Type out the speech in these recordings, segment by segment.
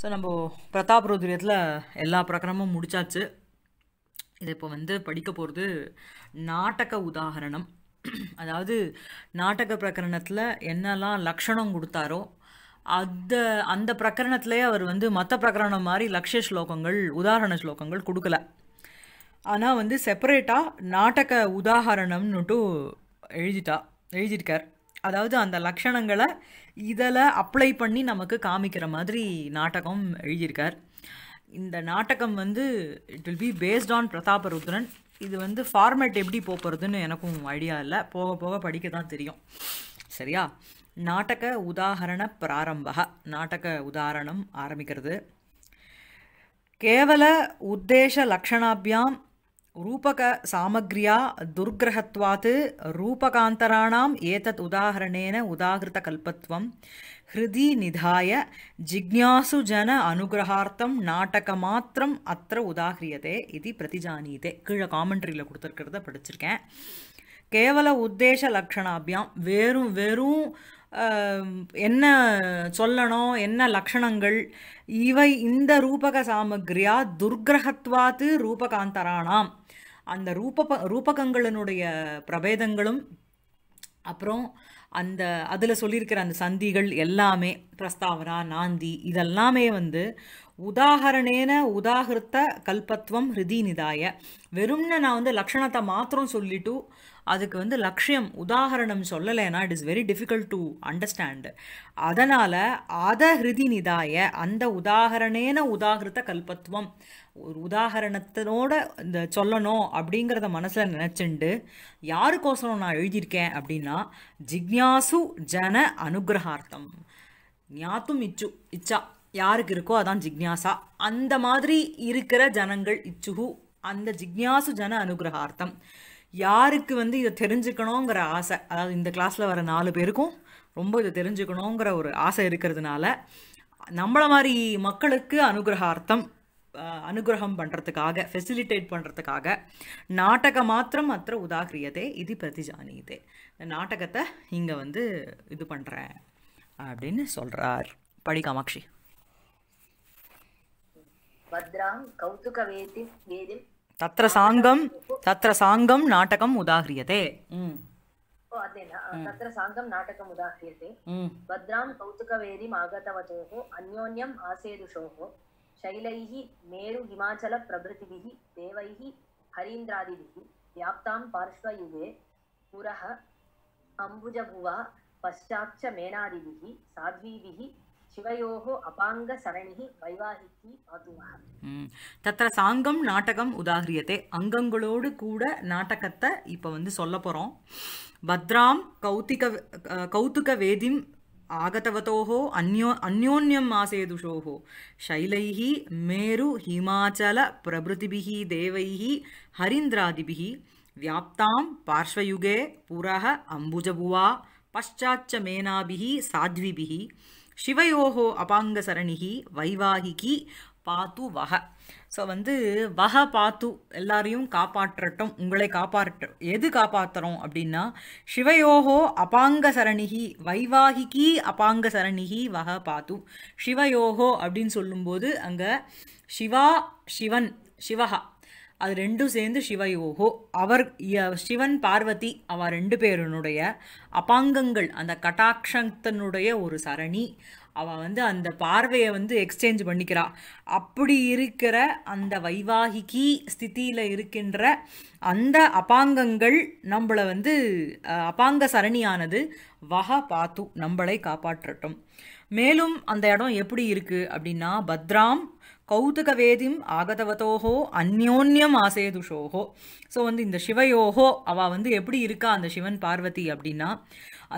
So நம்ம பிரதாப் ருதிரியத்தில் எல்லா பிரகரமும் முடித்தாச்சு இது இப்போ வந்து படிக்க போகிறது நாடக உதாகரணம் அதாவது நாடக பிரகரணத்தில் என்னெல்லாம் லக்ஷணம் கொடுத்தாரோ அந்த அந்த பிரகரணத்துலேயே அவர் வந்து மற்ற பிரகரணம் மாதிரி லக்ஷ ஸ்லோகங்கள் உதாரண ஸ்லோகங்கள் கொடுக்கல ஆனால் வந்து செப்பரேட்டாக நாடக உதாகரணம்னுட்டு எழுதிட்டா எழுதியிருக்கார் அதாவது அந்த லக்ஷணங்களை இதில் அப்ளை பண்ணி நமக்கு காமிக்கிற மாதிரி நாடகம் எழுதியிருக்கார் இந்த நாடகம் வந்து it will be based on Rudran இது வந்து ஃபார்மேட் எப்படி போகிறதுன்னு எனக்கும் ஐடியா இல்லை போக போக படிக்க தான் தெரியும் சரியா நாடக உதாகரண பிராரம்பக நாடக உதாரணம் ஆரம்பிக்கிறது கேவல உத்தேச லக்ஷணாபியாம் रूपकसामग्र्या दुर्ग्रहत्वात् रूपकान्तराणाम् एतत् उदाहरणेन उदाहृतकल्पत्वं हृदि निधाय जिज्ञासुजन अनुग्रहार्थं நாடகமாத்திரம் அத்த உதாகிரியதே இது பிரதிஜானீதே கீழே காமெண்ட்ரியில் கொடுத்துருக்கிறத படிச்சிருக்கேன் கேவல உத்தேச லக்ஷணாபியாம் வெறும் வெறும் என்ன சொல்லணும் என்ன லக்ஷணங்கள் இவை இந்த ரூபக சாமக்ரியா துர்கிரகத்வாத்து ரூபகாந்தராணாம் அந்த ரூப ரூபகங்களினுடைய பிரபேதங்களும் அப்புறம் அந்த அதில் சொல்லியிருக்கிற அந்த சந்திகள் எல்லாமே பிரஸ்தாவனா நாந்தி இதெல்லாமே வந்து உதாகரணேன உதாகிருத்த கல்பத்துவம் ஹிருதி நிதாய வெறும்னு நான் வந்து லக்ஷணத்தை மாத்திரம் சொல்லிட்டு அதுக்கு வந்து லக்ஷியம் உதாகரணம் சொல்லலைன்னா it is very difficult to understand அதனால் அதை ஹிருதி நிதாய அந்த உதாகரணேன உதாகிருத்த கல்பத்துவம் ஒரு உதாகரணத்தோட இந்த சொல்லணும் அப்படிங்கிறத மனசில் நினச்சிண்டு யாருக்கோசரம் நான் எழுதியிருக்கேன் அப்படின்னா ஜிக்யாசு ஜன அனுகிரகார்த்தம் ஞாத்தும் இச்சு இச்சா யாருக்கு இருக்கோ அதான் ஜிக்யாசா அந்த மாதிரி இருக்கிற ஜனங்கள் இச்சுகு அந்த ஜிக்யாசு ஜன அனுகிரகார்த்தம் யாருக்கு வந்து இதை தெரிஞ்சுக்கணுங்கிற ஆசை அதாவது இந்த கிளாஸில் வர நாலு பேருக்கும் ரொம்ப இதை தெரிஞ்சுக்கணுங்கிற ஒரு ஆசை இருக்கிறதுனால நம்மளை மாதிரி மக்களுக்கு அனுகிரகார்த்தம் அனுகிரகம் பண்ணுறதுக்காக ஃபெசிலிட்டேட் பண்ணுறதுக்காக நாடக மாத்திரம் அத்த உதாகிரியதே இது பிரதிஜானியதே இந்த நாடகத்தை இங்கே வந்து இது பண்ணுறேன் அப்படின்னு சொல்கிறார் படி காமாட்சி பத்ராம் கௌதுக வேதி சாங்கம் சாங்கம் நாடகம் உதாகிரியதே ம் तत्र साङ्गं नाटकम् उदाह्रियते भद्रां कौतुकवेदीम् आगतवतोः अन्योन्यम् शैलैः मेरुहिमाचलप्रभृतिभिः देवैः हरीन्द्रादिभिः व्याप्तां पार्श्वयुगे पुरः अम्बुजभुवा पश्चाच्च मेनादिभिः साध्वीभिः தத்திர சாங்கம் நாடகம் உதாகிரியத்தை அங்கங்களோடு கூட நாடகத்தை இப்போ வந்து சொல்ல போகிறோம் பத்ராம் கௌத்திக கௌத்துக வேதிம் आगतवतोः अन्यो अन्योन्यम् आसेदुषोः शैलैः प्रभृति देवैः हरीन्द्रादिभिः व्याप्तां पार्श्वयुगे पुरः अम्बुजभुवा पश्चाच्च मेनाभिः साध्वीभिः शिवयोः अपाङ्गसरणिः वैवाहिकी பாத்து வக ஸோ வந்து வக பாத்து எல்லாரையும் காப்பாற்றட்டும் உங்களை காப்பாற்ற எது காப்பாற்றுறோம் அப்படின்னா சிவயோகோ அபாங்க சரணிகி வைவாகிகி அபாங்க சரணிகி வக பாத்து சிவயோகோ அப்படின்னு சொல்லும்போது அங்கே சிவா சிவன் சிவகா அது ரெண்டும் சேர்ந்து சிவயோகோ அவர் சிவன் பார்வதி அவர் ரெண்டு பேருனுடைய அபாங்கங்கள் அந்த கட்டாட்சத்தினுடைய ஒரு சரணி அவள் வந்து அந்த பார்வையை வந்து எக்ஸ்சேஞ்ச் பண்ணிக்கிறாள் அப்படி இருக்கிற அந்த வைவாகிகி ஸ்திதியில் இருக்கின்ற அந்த அபாங்கங்கள் நம்மளை வந்து அபாங்க சரணியானது வக பார்த்து நம்மளை காப்பாற்றட்டும் மேலும் அந்த இடம் எப்படி இருக்குது அப்படின்னா பத்ராம் கௌதுகவேதிம் ஆகதவத்தோஹோ அந்யோன்யம் ஆசேதுஷோஹோ ஸோ வந்து இந்த சிவயோஹோ அவள் வந்து எப்படி இருக்கா அந்த சிவன் பார்வதி அப்படின்னா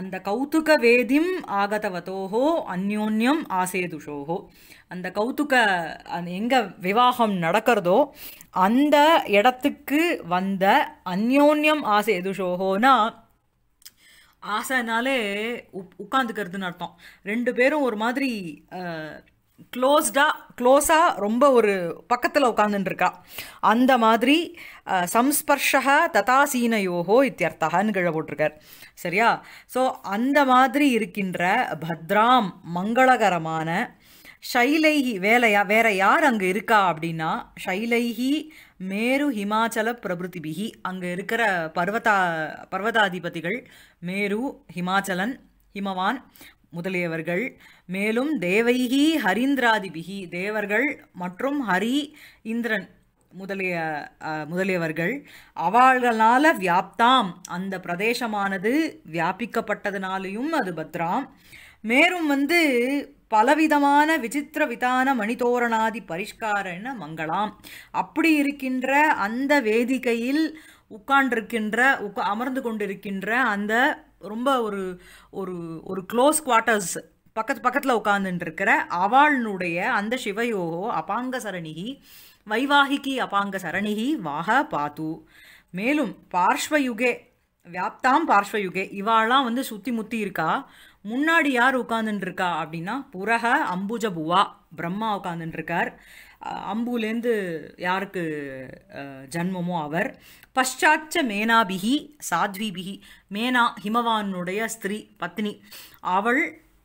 அந்த கௌதுக வேதிம் ஆகதவத்தோஹோ அந்யோன்யம் ஆசேதுஷோஹோ அந்த கௌதுக எங்கே விவாகம் நடக்கிறதோ அந்த இடத்துக்கு வந்த அந்யோன்யம் ஆசேதுஷோஹோனா ஆசைனாலே உட்காந்துக்கிறதுன்னு அர்த்தம் ரெண்டு பேரும் ஒரு மாதிரி க்ளோஸ்டாக க்ளோஸாக ரொம்ப ஒரு பக்கத்தில் உட்காந்துட்டுருக்கா அந்த மாதிரி சம்ஸ்பர்ஷா ததாசீனயோகோ இத்தியர்த்தகான்னு கிழ போட்டிருக்கார் சரியா ஸோ அந்த மாதிரி இருக்கின்ற பத்ராம் மங்களகரமான ஷைலைஹி வேலையா வேற யார் அங்கே இருக்கா அப்படின்னா ஷைலைஹி மேரு ஹிமாச்சல பிகி அங்கே இருக்கிற பர்வதா பர்வதாதிபதிகள் மேரு ஹிமாச்சலன் ஹிமவான் முதலியவர்கள் மேலும் தேவைகி ஹரீந்திராதிபிகி தேவர்கள் மற்றும் ஹரி இந்திரன் முதலிய முதலியவர்கள் அவர்களால் வியாப்தாம் அந்த பிரதேசமானது வியாபிக்கப்பட்டதுனாலையும் அது பத்ராம் மேலும் வந்து பலவிதமான விசித்திர விதான மணிதோரணாதி பரிஷ்காரன்னு மங்களாம் அப்படி இருக்கின்ற அந்த வேதிக்கையில் உட்கார்ந்திருக்கின்ற உட்கா அமர்ந்து கொண்டிருக்கின்ற அந்த ரொம்ப ஒரு ஒரு ஒரு க்ளோஸ் குவார்ட்டர்ஸ் பக்கத்து பக்கத்தில் இருக்கிற அவாளினுடைய அந்த சிவயோகோ அபாங்க சரணிகி வைவாகிகி அபாங்க சரணிகி வாக பாத்து மேலும் பார்ஷ்வயுகே வியாப்தாம் பார்ஷ்வயுகே இவாளாம் வந்து சுற்றி முத்தி இருக்கா முன்னாடி யார் உட்காந்துட்டு இருக்கா அப்படின்னா புரக அம்புஜபுவா பிரம்மா உட்காந்துட்டு இருக்கார் அம்புலேருந்து யாருக்கு ஜன்மமோ அவர் பஷாச்ச மேனாபிகி சாத்விபிகி மேனா ஹிமவானுடைய ஸ்திரீ பத்னி அவள்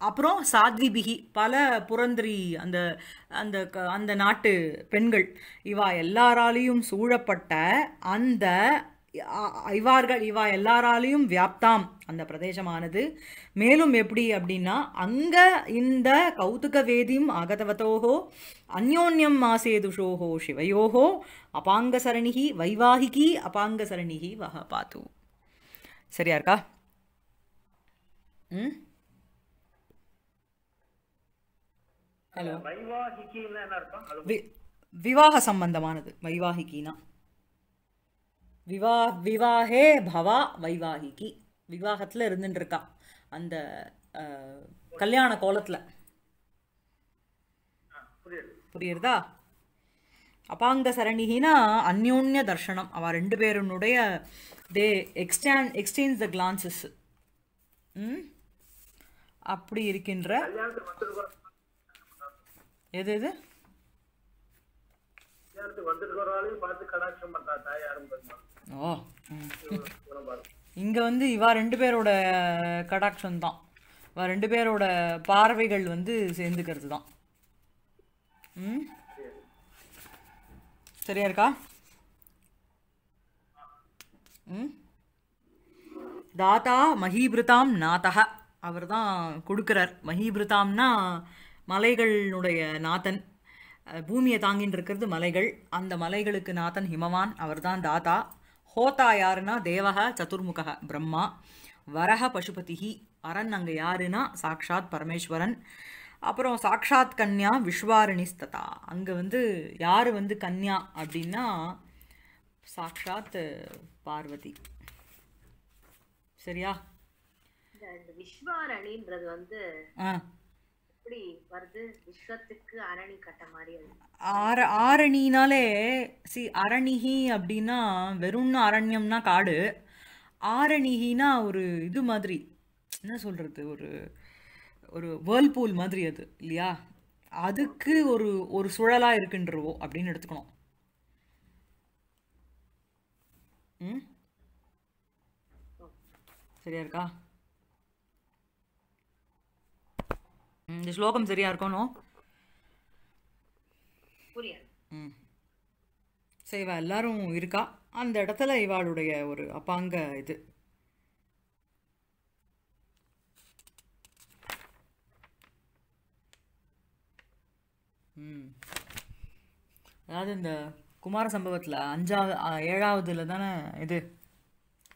அப்புறம் சாத்விபிகி பல புரந்திரி அந்த அந்த அந்த நாட்டு பெண்கள் இவா எல்லாராலையும் சூழப்பட்ட அந்த இவார்கள் இவா எல்லாராலையும் வியாப்தாம் அந்த பிரதேசமானது மேலும் எப்படி அப்படின்னா அங்கே இந்த கௌதுக வேதியும் அகதவத்தோகோ அந்யோன்யம் மாசேதுஷோஹோ சிவயோகோ அபாங்கசரணிகி வைவாகிகி அபாங்கசரணிகி வஹ பாத்து சரியா இருக்கா ஹலோ விவாக சம்பந்தமானது வைவாகிகினா விவா விவாகே பவா வைவாகிகி விவாகத்தில் இருந்துட்டுருக்கா அந்த கல்யாண கோலத்தில் புரியுறதா அபாங்க சரணிகினா அந்யோன்ய தர்ஷனம் அவள் ரெண்டு பேருனுடைய தே எக்ஸ்டேன் எக்ஸ்டேஞ்ச் த கிளான்சஸ் ம் அப்படி இருக்கின்ற எது எது ஓ இங்கே வந்து இவா ரெண்டு பேரோட கடாட்சம் தான் இவா ரெண்டு பேரோட பார்வைகள் வந்து சேர்ந்துக்கிறது தான் ம் சரியா இருக்கா ம் தாத்தா மஹீபிருதாம் நாத்தக அவர் தான் கொடுக்குறார் மஹீபிருதாம்னா மலைகளுடைய நாதன் பூமியை தாங்கின் இருக்கிறது மலைகள் அந்த மலைகளுக்கு நாதன் ஹிமவான் அவர் தான் தாத்தா ஹோத்தா யாருன்னா தேவக சதுர்முக பிரம்மா வரக பசுபதிகி அரண் அங்கே யாருன்னா சாக்ஷாத் பரமேஸ்வரன் அப்புறம் சாக்ஷாத் கன்யா விஸ்வாரணிஸ்ததா அங்கே வந்து யார் வந்து கன்யா அப்படின்னா சாக்ஷாத் பார்வதி சரியா விஸ்வாரணின்றது வந்து எப்படி வருது விஸ்வத்துக்கு அரணி கட்ட மாதிரி ஆர ஆரணினாலே சி அரணிஹி அப்படின்னா வெறும்னு அரண்யம்னா காடு ஆரணிஹினா ஒரு இது மாதிரி என்ன சொல்கிறது ஒரு ஒரு வேர்ல்பூல் மாதிரி அது இல்லையா அதுக்கு ஒரு ஒரு சுழலாக இருக்குன்றவோ அப்படின்னு எடுத்துக்கணும் ம் சரியா இருக்கா இந்த ஸ்லோகம் சரியா இருக்கணும் ம் சரி இவள் எல்லாரும் இருக்கா அந்த இடத்துல இவாளுடைய ஒரு அப்பாங்க இது அதாவது இந்த குமார சம்பவத்தில் அஞ்சாவது ஏழாவதுல தானே இது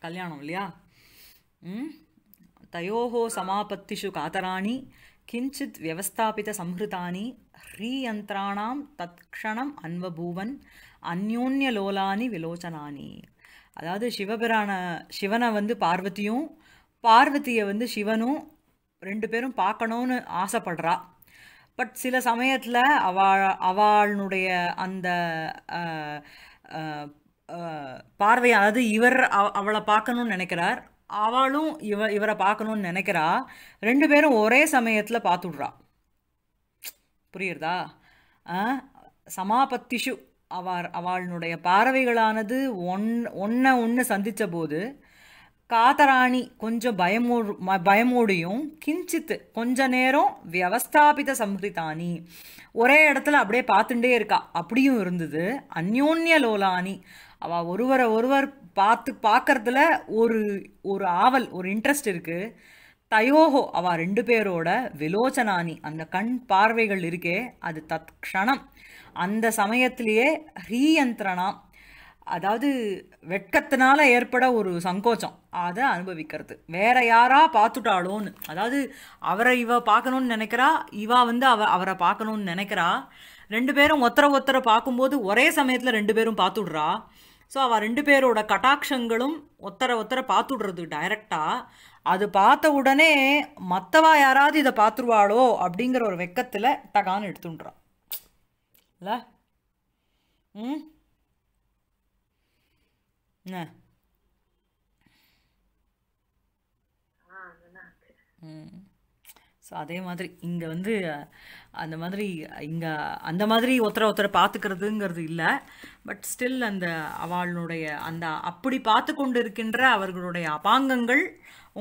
கல்யாணம் இல்லையா ம் தயோகோ சமாபத்திஷு காத்தராணி கிஞ்சித் வியவஸ்தாபித சம்ஹிருதானி ஹ்ரீயந்திராணாம் தத்க்ஷணம் அன்வபூவன் லோலானி விலோச்சனானி அதாவது சிவபிரான சிவனை வந்து பார்வதியும் பார்வதியை வந்து சிவனும் ரெண்டு பேரும் பார்க்கணும்னு ஆசைப்படுறா பட் சில சமயத்தில் அவ அவளுடைய அந்த பார்வை அதாவது இவர் அவளை பார்க்கணும்னு நினைக்கிறார் அவளும் இவ இவரை பார்க்கணும்னு நினைக்கிறா ரெண்டு பேரும் ஒரே சமயத்தில் பார்த்துடுறா புரியுறதா சமாபத்திஷு அவார் அவளுடைய பார்வைகளானது ஒன் ஒன்றை ஒன்று சந்தித்த போது காதராணி கொஞ்சம் பயமோடு பயமோடியும் கிஞ்சித்து கொஞ்ச நேரம் வியவஸ்தாபித சம்ஹிதானி ஒரே இடத்துல அப்படியே பார்த்துட்டே இருக்கா அப்படியும் இருந்தது அந்யோன்ய லோலானி அவா ஒருவரை ஒருவர் பார்த்து பார்க்கறதுல ஒரு ஒரு ஆவல் ஒரு இன்ட்ரெஸ்ட் இருக்குது தயோஹோ அவ ரெண்டு பேரோட விலோச்சனானி அந்த கண் பார்வைகள் இருக்கே அது க்ஷணம் அந்த சமயத்திலேயே ஹீயந்திரணாம் அதாவது வெட்கத்தினால ஏற்பட ஒரு சங்கோச்சம் அதை அனுபவிக்கிறது வேற யாரா பார்த்துட்டாலோன்னு அதாவது அவரை இவ பார்க்கணும்னு நினைக்கிறா இவா வந்து அவ அவரை பார்க்கணும்னு நினைக்கிறா ரெண்டு பேரும் ஒத்தரை ஒத்தரை பார்க்கும்போது ஒரே சமயத்தில் ரெண்டு பேரும் பார்த்துடுறா ஸோ அவள் ரெண்டு பேரோட கட்டாட்சங்களும் ஒத்தரை ஒத்தரை பார்த்துடுறது டைரெக்டாக அது பார்த்த உடனே மற்றவா யாராவது இதை பார்த்துருவாளோ அப்படிங்கிற ஒரு வெக்கத்தில் டகான்னு எடுத்துட்டுறான் இல்லை ம் Ναι. Α, ஸோ அதே மாதிரி இங்க வந்து அந்த மாதிரி இங்க அந்த மாதிரி ஒருத்தர ஒத்தரை பார்த்துக்கிறதுங்கிறது இல்லை பட் ஸ்டில் அந்த அவளுடைய அந்த அப்படி கொண்டு கொண்டிருக்கின்ற அவர்களுடைய அபாங்கங்கள்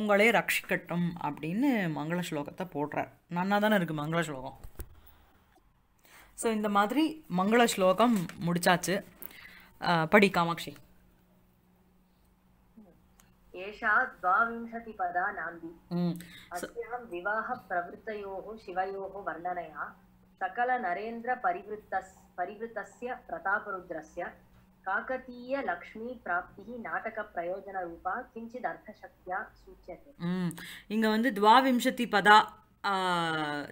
உங்களை ரக்ஷிக்கட்டும் அப்படின்னு மங்கள ஸ்லோகத்தை போடுறார். நன்னா தானே இருக்கு மங்கள ஸ்லோகம். ஸோ இந்த மாதிரி மங்கள ஸ்லோகம் முடிச்சாச்சு. படி காமாக்ஷி. एषा द्वाविंशतिपदा नाम्नि अस्यां विवाहप्रवृत्तयोः शिवयोः वर्णनया सकलनरेन्द्रपरिवृत्तस् परिवृतस्य प्रतापरुद्रस्य இங்க வந்து துவாவிம்சதி பதா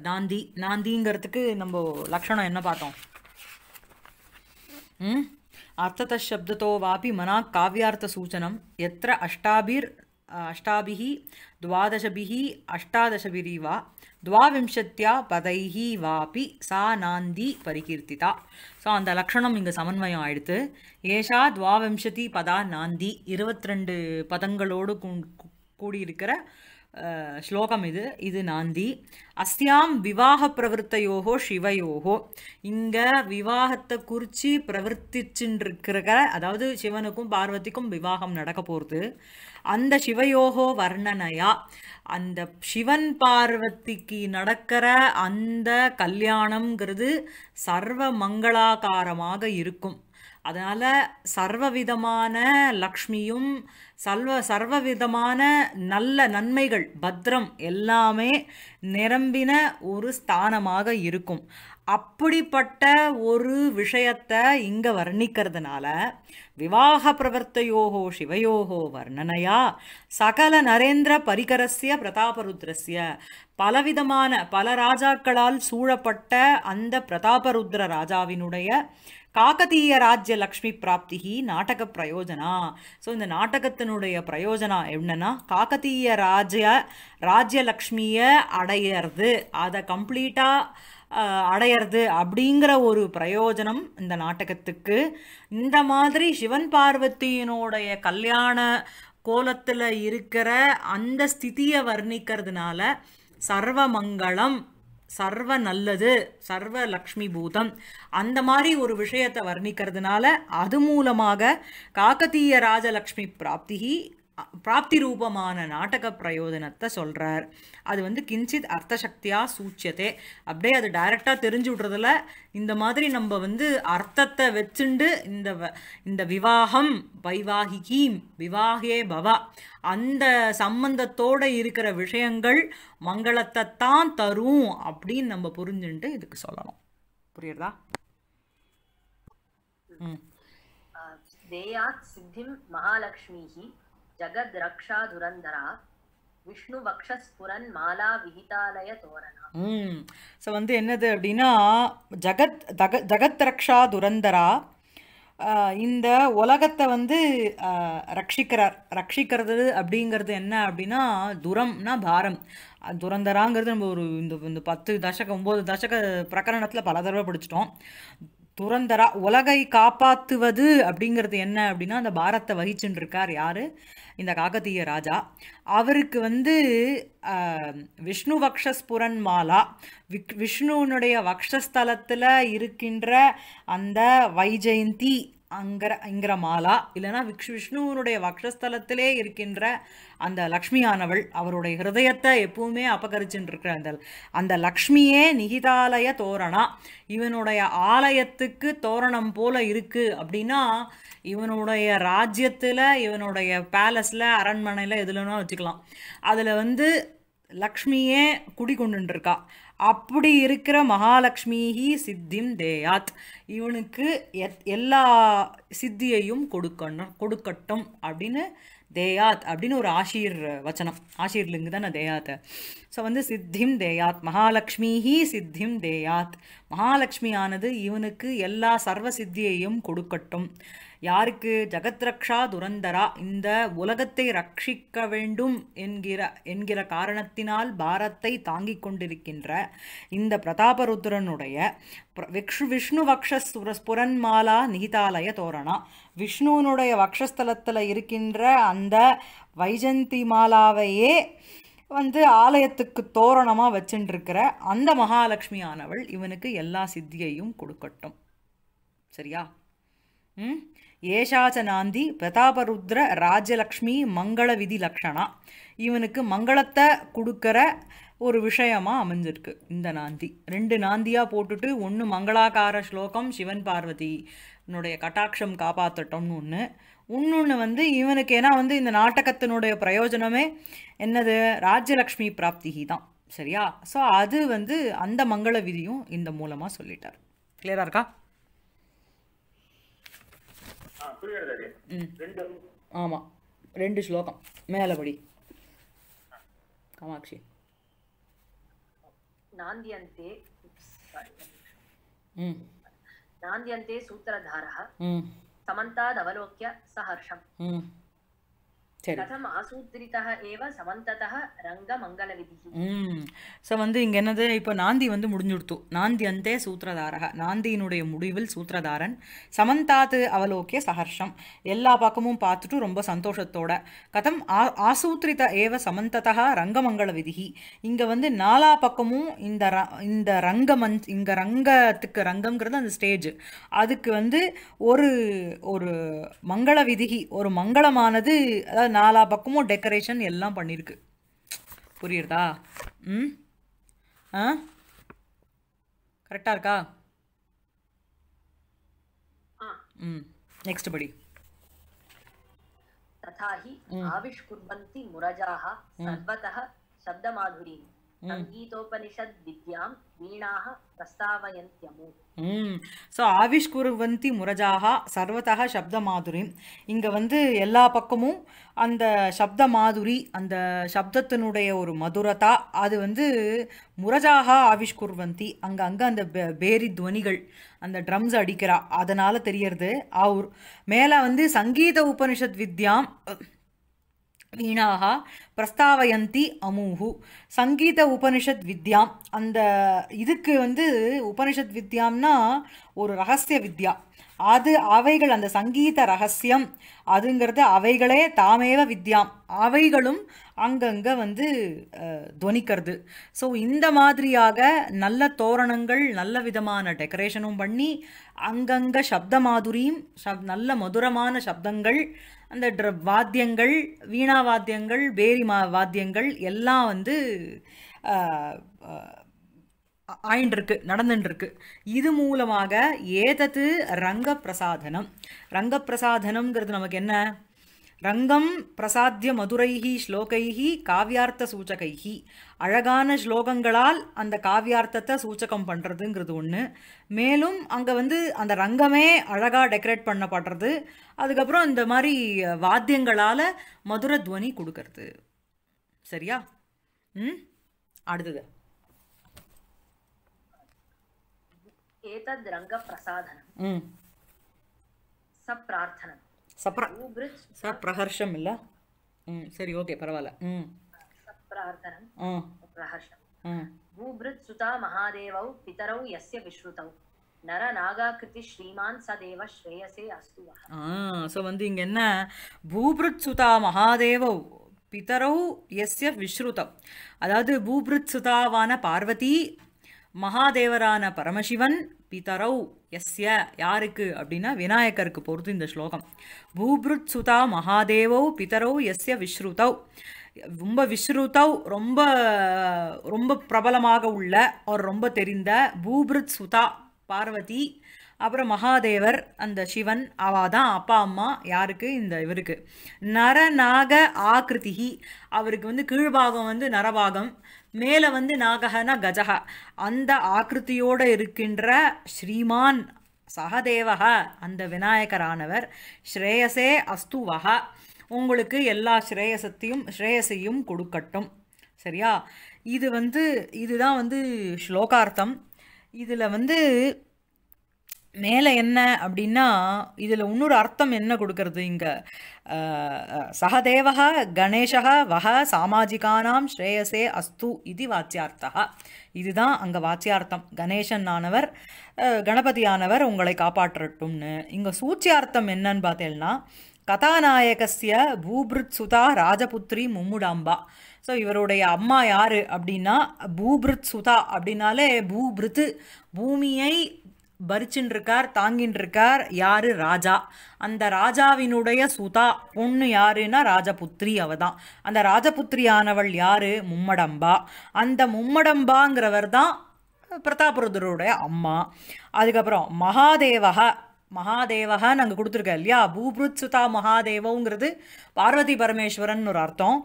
நாந்தி நாந்திங்கிறதுக்கு நம்ம லட்சணம் என்ன பார்த்தோம் ம் अर्थतशब्दतो वापि मना काव्यार्थसूचनं यत्र அஷ்டாபிர் अष्टाभिः द्वादशभिः அஷ்டாதசபிரிவா துவாவிம்சத்தியா பதைஹி வாபி சா நாந்தி பரிகீர்த்திதா ஸோ அந்த லக்ஷணம் இங்கே சமன்வயம் ஆயிடுத்து ஏஷா துவாவிம்சதி பதா நாந்தி இருபத்தி ரெண்டு பதங்களோடு கூடியிருக்கிற ஸ்லோகம் இது இது நாந்தி அஸ்யாம் விவாக பிரவருத்தையோகோ சிவையோகோ இங்கே விவாகத்தை குறித்து பிரவர்த்திச்சுன்றிருக்கிற அதாவது சிவனுக்கும் பார்வதிக்கும் விவாகம் நடக்க போகிறது அந்த சிவயோகோ வர்ணனையா அந்த சிவன் பார்வதிக்கு நடக்கிற அந்த கல்யாணம்ங்கிறது சர்வ மங்களாகாரமாக இருக்கும் அதனால் சர்வவிதமான லக்ஷ்மியும் சர்வ சர்வவிதமான நல்ல நன்மைகள் பத்ரம் எல்லாமே நிரம்பின ஒரு ஸ்தானமாக இருக்கும் அப்படிப்பட்ட ஒரு விஷயத்தை இங்கே வர்ணிக்கிறதுனால விவாக பிரவர்த்தையோகோ சிவயோகோ வர்ணனையா சகல நரேந்திர பரிகரஸ்ய பிரதாபருத்ரஸ்ய பலவிதமான பல ராஜாக்களால் சூழப்பட்ட அந்த பிரதாபருத்ர ராஜாவினுடைய காக்கதீய ராஜ்ய லக்ஷ்மி பிராப்திகி நாடக பிரயோஜனா ஸோ இந்த நாடகத்தினுடைய பிரயோஜனா என்னன்னா காக்கதீய ராஜ்ய ராஜ்யலக்ஷ்மியை அடையிறது அதை கம்ப்ளீட்டாக அடையிறது அப்படிங்கிற ஒரு பிரயோஜனம் இந்த நாட்டகத்துக்கு இந்த மாதிரி சிவன் பார்வதியினுடைய கல்யாண கோலத்தில் இருக்கிற அந்த ஸ்திதியை வர்ணிக்கிறதுனால சர்வமங்கலம் சர்வ நல்லது சர்வ லக்ஷ்மி பூதம் அந்த மாதிரி ஒரு விஷயத்தை வர்ணிக்கிறதுனால அது மூலமாக காக்கத்தீய ராஜலக்ஷ்மி பிராப்திகி பிராப்தி ரூபமான நாடக பிரயோஜனத்தை சொல்கிறார் அது வந்து கிஞ்சித் அர்த்த சக்தியாக சூச்சியதே அப்படியே அது டைரெக்டாக தெரிஞ்சு விட்றதுல இந்த மாதிரி நம்ம வந்து அர்த்தத்தை வச்சுண்டு இந்த இந்த விவாகம் வைவாகிகீம் விவாகே பவா அந்த சம்பந்தத்தோடு இருக்கிற விஷயங்கள் மங்களத்தை தான் தரும் அப்படின்னு நம்ம புரிஞ்சுட்டு இதுக்கு சொல்லலாம் புரியுறதா ம் தேயாத் சித்திம் மகாலட்சுமிஹி ஜகத் ரக்ஷா துரந்தரா விஷ்ணு வக்ஷஸ்புரன் மாலா விஹிதாலய தோரணா ம் ஸோ வந்து என்னது அப்படின்னா ஜகத் தக ஜகத் ரக்ஷா துரந்தரா இந்த உலகத்தை வந்து ரட்சிக்கிறார் ரட்சிக்கிறது அப்படிங்கிறது என்ன அப்படின்னா துரம்னா பாரம் துரந்தராங்கிறது நம்ம ஒரு இந்த இந்த பத்து தசக ஒம்பது தசக பிரகரணத்தில் பல தடவை படிச்சிட்டோம் துரந்தரா உலகை காப்பாற்றுவது அப்படிங்கிறது என்ன அப்படின்னா அந்த பாரத்தை வகிச்சுட்டு இருக்கார் யார் இந்த காகதீய ராஜா அவருக்கு வந்து விஷ்ணு வக்ஷஸ்புரன் மாலா விக் விஷ்ணுனுடைய வக்ஷஸ்தலத்தில் இருக்கின்ற அந்த வைஜெயந்தி அங்கிற இங்கிற மாலா இல்லைனா விக்ஷ் விஷ்ணுவனுடைய வக்ஷஸ்தலத்திலே இருக்கின்ற அந்த லக்ஷ்மியானவள் அவருடைய ஹிருதயத்தை எப்பவுமே அபகரிச்சுட்டு இருக்கிற அந்த அந்த லக்ஷ்மியே நிகிதாலய தோரணா இவனுடைய ஆலயத்துக்கு தோரணம் போல இருக்குது அப்படின்னா இவனுடைய ராஜ்யத்தில் இவனுடைய பேலஸில் அரண்மனையில் எதுலன்னா வச்சுக்கலாம் அதில் வந்து லக்ஷ்மியே குடிகொண்டுருக்கா அப்படி இருக்கிற மகாலட்சுமிஹி சித்திம் தேயாத் இவனுக்கு எத் எல்லா சித்தியையும் கொடுக்கணும் கொடுக்கட்டும் அப்படின்னு தேயாத் அப்படின்னு ஒரு ஆஷீர் வச்சனம் ஆஷீர்லிங்கு தான் நான் தேயாத்தை ஸோ வந்து சித்திம் தேயாத் மகாலட்சுமிஹி சித்திம் தேயாத் மகாலட்சுமியானது இவனுக்கு எல்லா சர்வ சித்தியையும் கொடுக்கட்டும் யாருக்கு ஜகத்ரக்ஷா துரந்தரா இந்த உலகத்தை ரட்சிக்க வேண்டும் என்கிற என்கிற காரணத்தினால் பாரத்தை தாங்கிக் கொண்டிருக்கின்ற இந்த பிரதாபருத்ரனுடைய விக்ஷு விஷ்ணு வக்ஷஸ்புர புரன்மாலா நிகிதாலய தோரணா விஷ்ணுவனுடைய வக்ஷஸ்தலத்தில் இருக்கின்ற அந்த வைஜந்தி மாலாவையே வந்து ஆலயத்துக்கு தோரணமாக வச்சுட்டுருக்கிற அந்த மகாலட்சுமி ஆனவள் இவனுக்கு எல்லா சித்தியையும் கொடுக்கட்டும் சரியா ம் ஏஷாச்சனாந்தி பிரதாபருத்ர ராஜலக்ஷ்மி மங்கள விதி லக்ஷணா இவனுக்கு மங்களத்தை கொடுக்குற ஒரு விஷயமாக அமைஞ்சிருக்கு இந்த நாந்தி ரெண்டு நாந்தியாக போட்டுட்டு ஒன்று மங்களாகார ஸ்லோகம் சிவன் பார்வதினுடைய கட்டாட்சம் காப்பாற்றட்டோம்னு ஒன்று இன்னொன்று வந்து இவனுக்கு ஏன்னா வந்து இந்த நாட்டகத்தினுடைய பிரயோஜனமே என்னது ராஜ்யலக்ஷ்மி பிராப்திகி தான் சரியா ஸோ அது வந்து அந்த மங்கள விதியும் இந்த மூலமாக சொல்லிட்டார் கிளியராக இருக்கா ஆமாம் ரெண்டு ஸ்லோகம் மேலபடி காமாட்சி நாந்தியந்தே நாந்தியந்தே சூத்திரதாரः समन्तादवलोक्य सहर्षम् கதம் ஆசூத்திரிதா ஏவ சமந்ததா ரங்க விதி ஸோ வந்து இங்கே என்னது இப்போ நாந்தி வந்து முடிஞ்சுடுத்து நாந்தி அந்தே சூத்ரதாரக நாந்தியினுடைய முடிவில் சூத்ரதாரன் சமந்தாத்து அவலோக்கிய சஹர்ஷம் எல்லா பக்கமும் பார்த்துட்டு ரொம்ப சந்தோஷத்தோட கதம் ஆ ஆசூத்திரித ஏவ சமந்ததா ரங்கமங்கள விதிகி இங்கே வந்து நாலா பக்கமும் இந்த ர இந்த ரங்க ரங்கமன் இங்கே ரங்கத்துக்கு ரங்கம்ங்கிறது அந்த ஸ்டேஜ் அதுக்கு வந்து ஒரு ஒரு மங்கள விதிகி ஒரு மங்களமானது அதாவது நாலா பக்கமும் டெக்கரேஷன் எல்லாம் பண்ணியிருக்கு புரியுறதா ம் ஆ கரெக்டாக இருக்கா ம் நெக்ஸ்ட் படி தி ही आविष्कुर्वन्ति मुरजाः सर्वतः வீணாக ஸோ ஆவிஷ்குருவந்தி முரஜாகா சர்வத்தக சப்த மாதுரி இங்கே வந்து எல்லா பக்கமும் அந்த சப்த மாதுரி அந்த சப்தத்தினுடைய ஒரு மதுரதா அது வந்து முரஜாகா ஆவிஷ்குருவந்தி அங்கே அங்கே அந்த பேரி துவனிகள் அந்த ட்ரம்ஸ் அடிக்கிறா அதனால் தெரியறது ஆவுர் மேலே வந்து சங்கீத உபனிஷத் வித்யாம் ஈணாக பிரஸ்தாவயந்தி அமூஹு சங்கீத உபனிஷத் வித்யாம் அந்த இதுக்கு வந்து உபனிஷத் வித்யாம்னா ஒரு ரகசிய வித்யா அது அவைகள் அந்த சங்கீத ரகசியம் அதுங்கிறது அவைகளே தாமேவ வித்யாம் அவைகளும் அங்கங்கே வந்து துவனிக்கிறது ஸோ இந்த மாதிரியாக நல்ல தோரணங்கள் நல்ல விதமான டெக்கரேஷனும் பண்ணி அங்கங்கே சப்த மாதுரியும் சப் நல்ல மதுரமான சப்தங்கள் அந்த ட்ர வாத்தியங்கள் வீணா வாத்தியங்கள் பேரி மா வாத்தியங்கள் எல்லாம் வந்து ஆயின்றிருக்கு நடந்துட்டுருக்கு இது மூலமாக ஏதது ரங்கப்பிரசாதனம் ரங்கப்பிரசாதனம்ங்கிறது நமக்கு என்ன ரங்கம் பிரசாத்திய மதுரைகி ஸ்லோகைகி காவியார்த்த சூச்சகைகி அழகான ஸ்லோகங்களால் அந்த காவியார்த்தத்தை சூச்சகம் பண்ணுறதுங்கிறது ஒன்று மேலும் அங்கே வந்து அந்த ரங்கமே அழகாக டெக்கரேட் பண்ணப்படுறது அதுக்கப்புறம் இந்த மாதிரி வாத்தியங்களால் மதுர துவனி கொடுக்கறது சரியா ம் அடுத்தது ஏதத் ரங்க பிரசாதனம் சப்பிரார்த்தனம் ಸಪ್ರ ಸಪ್ರಹರ್ಷಮ್ சரி ஓகே ಸರಿ ம் ಪರವಾಗಿಲ್ಲ ಹ್ಞೂ ಸಪ್ರಾರ್ಥನಂ ಹ್ಞೂ ಪ್ರಹರ್ಷಂ ಭೂಭೃತ್ ಸುತ ಮಹಾದೇವೌ ಪಿತರೌ ಯಸ್ಯ ವಿಶ್ರುತೌ நரநாகாக்கிருதி ஸ்ரீமான் சதேவ ஸ்ரேயசே அஸ்து ஸோ வந்து இங்கே என்ன பூபிருத் சுதா மகாதேவவ் பிதரௌ எஸ்ய விஸ்ருதம் அதாவது பூபிருத் சுதாவான பார்வதி மகாதேவரான பரமசிவன் பிதரௌ எஸ்ய யாருக்கு அப்படின்னா விநாயகருக்கு பொறுத்து இந்த ஸ்லோகம் பூபுருத் சுதா மகாதேவோ பிதரௌ எஸ்ய விஸ்ருதவ் ரொம்ப விஸ்ருதவ் ரொம்ப ரொம்ப பிரபலமாக உள்ள அவர் ரொம்ப தெரிந்த பூபுருத் சுதா பார்வதி அப்புறம் மகாதேவர் அந்த சிவன் அவா தான் அப்பா அம்மா யாருக்கு இந்த இவருக்கு நரநாக ஆகிருதி அவருக்கு வந்து கீழ்பாகம் வந்து நரபாகம் மேலே வந்து நாகஹனா கஜகா அந்த ஆக்ருத்தியோட இருக்கின்ற ஸ்ரீமான் சகதேவகா அந்த விநாயகரானவர் ஸ்ரேயசே அஸ்துவகா உங்களுக்கு எல்லா ஸ்ரேயசத்தையும் ஸ்ரேயசையும் கொடுக்கட்டும் சரியா இது வந்து இதுதான் வந்து ஸ்லோகார்த்தம் இதில் வந்து மேலே என்ன அப்படின்னா இதில் இன்னொரு அர்த்தம் என்ன கொடுக்கறது இங்கே சகதேவா கணேஷா வஹ சாமாஜிகானாம் ஸ்ரேயசே அஸ்து இது வாச்சியார்த்தா இதுதான் அங்கே வாச்சியார்த்தம் கணேசன் ஆனவர் கணபதியானவர் உங்களை காப்பாற்றட்டும்னு இங்கே சூச்சியார்த்தம் என்னன்னு பார்த்தேன்னா கதாநாயகசிய பூபிருத் சுதா ராஜபுத்ரி மும்முடாம்பா ஸோ இவருடைய அம்மா யார் அப்படின்னா பூபிருத் சுதா அப்படின்னாலே பூபிருத் பூமியை பறிச்சுன்னு இருக்கார் தாங்கின்னு இருக்கார் யாரு ராஜா அந்த ராஜாவினுடைய சுதா பொண்ணு யாருன்னா ராஜபுத்திரி அவ தான் அந்த ராஜபுத்திரியானவள் யாரு மும்மடம்பா அந்த மும்மடம்பாங்கிறவர் தான் பிரதாபுரதருடைய அம்மா அதுக்கப்புறம் மகாதேவக மகாதேவகா நாங்கள் கொடுத்துருக்கோம் இல்லையா பூபுருத் சுதா மகாதேவங்கிறது பார்வதி பரமேஸ்வரன் ஒரு அர்த்தம்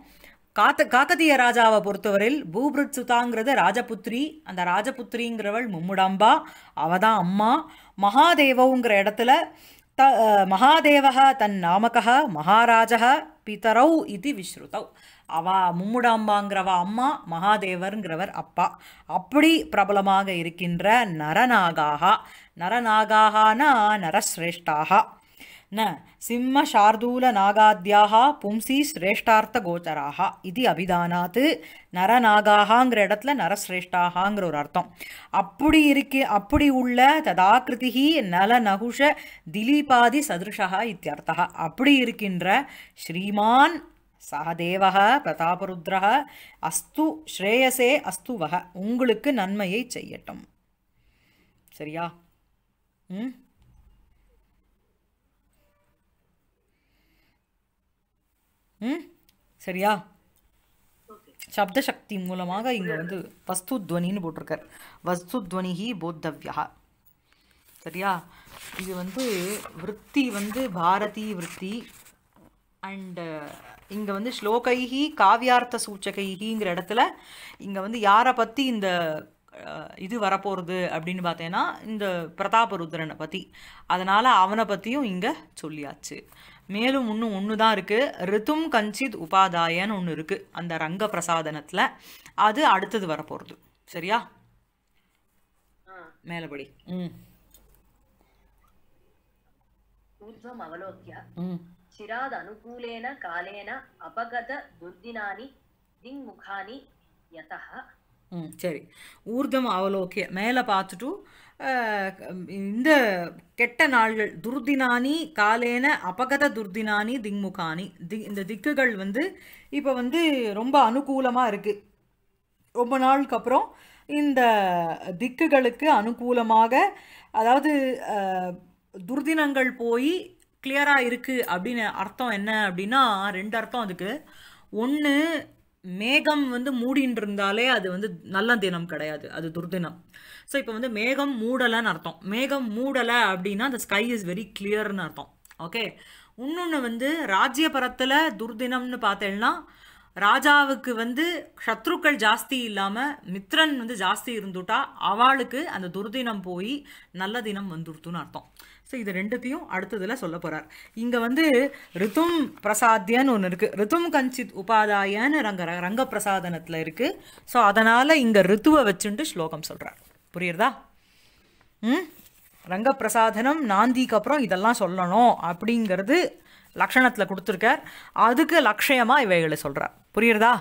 காத்த காக்கதிய ராஜாவை பொறுத்தவரையில் பூபிருட் சுதாங்கிறது ராஜபுத்திரி அந்த ராஜபுத்திரிங்கிறவள் மும்முடம்பா அவ தான் அம்மா மகாதேவங்கிற இடத்துல த மகாதேவகா தன் நாமக்கா மகாராஜா பிதரௌ இது விஸ்ருதௌ அவா மும்முடாம்பாங்கிறவ அம்மா மகாதேவருங்கிறவர் அப்பா அப்படி பிரபலமாக இருக்கின்ற நரநாகாகா நரநாகாகனா நரஸ்ரேஷ்டாகா न சிம்மஷார்தூலநாகாத்யாக பும்சி சிரேஷ்டார்த்த கோச்சராக இது அபிதானாத்து நரநாகாங்கிற இடத்துல நரசிரேஷ்டாகாங்கிற ஒரு அர்த்தம் அப்படி இருக்கு அப்படி உள்ள ததாகிருதிகி நல நகுஷ திலீபாதி சதிருஷா இத்தியர்த்தா அப்படி இருக்கின்ற ஸ்ரீமான் சகதேவக பிரதாபருத்ரக அஸ்து ஸ்ரேயசே அஸ்துவக உங்களுக்கு நன்மையை செய்யட்டும் சரியா ம் ம் சரியா சப்த சக்தி மூலமாக இங்கே வந்து வஸ்து துவனின்னு போட்டிருக்கார் வஸ்து துவனிகி போத்தவ்யா சரியா இது வந்து விற்பி வந்து பாரதி விற்பி அண்டு இங்கே வந்து ஸ்லோகைகி காவியார்த்த சூச்சகைகிங்கிற இடத்துல இங்கே வந்து யாரை பற்றி இந்த இது வரப்போகிறது அப்படின்னு பார்த்தேன்னா இந்த பிரதாபருத்ரனை பற்றி அதனால் அவனை பற்றியும் இங்கே சொல்லியாச்சு மேலும் இன்னும் ஒன்று தான் இருக்குது ரிதும் கஞ்சித் உபாதாயன்னு ஒன்று இருக்குது அந்த ரங்க பிரசாதனத்தில் அது அடுத்தது வரப்போகிறது சரியா மேலபடி ம் ఊర్ధ్వం అవలోక్య చిరాద్ అనుకూలేన காலேன அபகத துர்தினானி దింగ్ముఖాని யதா ம் சரி ஊர்தம் அவலோக்கிய மேலே பார்த்துட்டு இந்த கெட்ட நாள்கள் துர்தினானி காலேன அபகத துர்தினானி திங்முகானி தி இந்த திக்குகள் வந்து இப்போ வந்து ரொம்ப அனுகூலமாக இருக்குது ரொம்ப நாளுக்கு அப்புறம் இந்த திக்குகளுக்கு அனுகூலமாக அதாவது துர்தினங்கள் போய் கிளியராக இருக்குது அப்படின்னு அர்த்தம் என்ன அப்படின்னா ரெண்டு அர்த்தம் அதுக்கு ஒன்று மேகம் வந்து மூடின்னு இருந்தாலே அது வந்து நல்ல தினம் கிடையாது அது துர்தினம் ஸோ இப்போ வந்து மேகம் மூடலைன்னு அர்த்தம் மேகம் மூடலை அப்படின்னா அந்த ஸ்கை இஸ் வெரி கிளியர்னு அர்த்தம் ஓகே இன்னொன்று வந்து ராஜ்யபரத்தில் துர்தினம்னு பார்த்தேன்னா ராஜாவுக்கு வந்து சத்ருக்கள் ஜாஸ்தி இல்லாமல் மித்ரன் வந்து ஜாஸ்தி இருந்துட்டா அவளுக்கு அந்த துர்தினம் போய் நல்ல தினம் வந்துருத்துன்னு அர்த்தம் ஸோ இது ரெண்டுத்தையும் அடுத்ததில் சொல்ல போகிறார் இங்கே வந்து ரித்தும் பிரசாத்தியன்னு ஒன்று இருக்குது ரித்தும் கஞ்சித் உபாதாயன்னு ரங்க ரங்க பிரசாதனத்தில் இருக்குது ஸோ அதனால் இங்கே ரித்துவை வச்சுட்டு ஸ்லோகம் சொல்கிறார் புரியுறதா ம் ரங்க பிரசாதனம் நாந்திக்கு அப்புறம் இதெல்லாம் சொல்லணும் அப்படிங்கிறது லக்ஷணத்தில் கொடுத்துருக்கார் அதுக்கு லட்சியமாக இவைகளை சொல்கிறார் புரியுறதா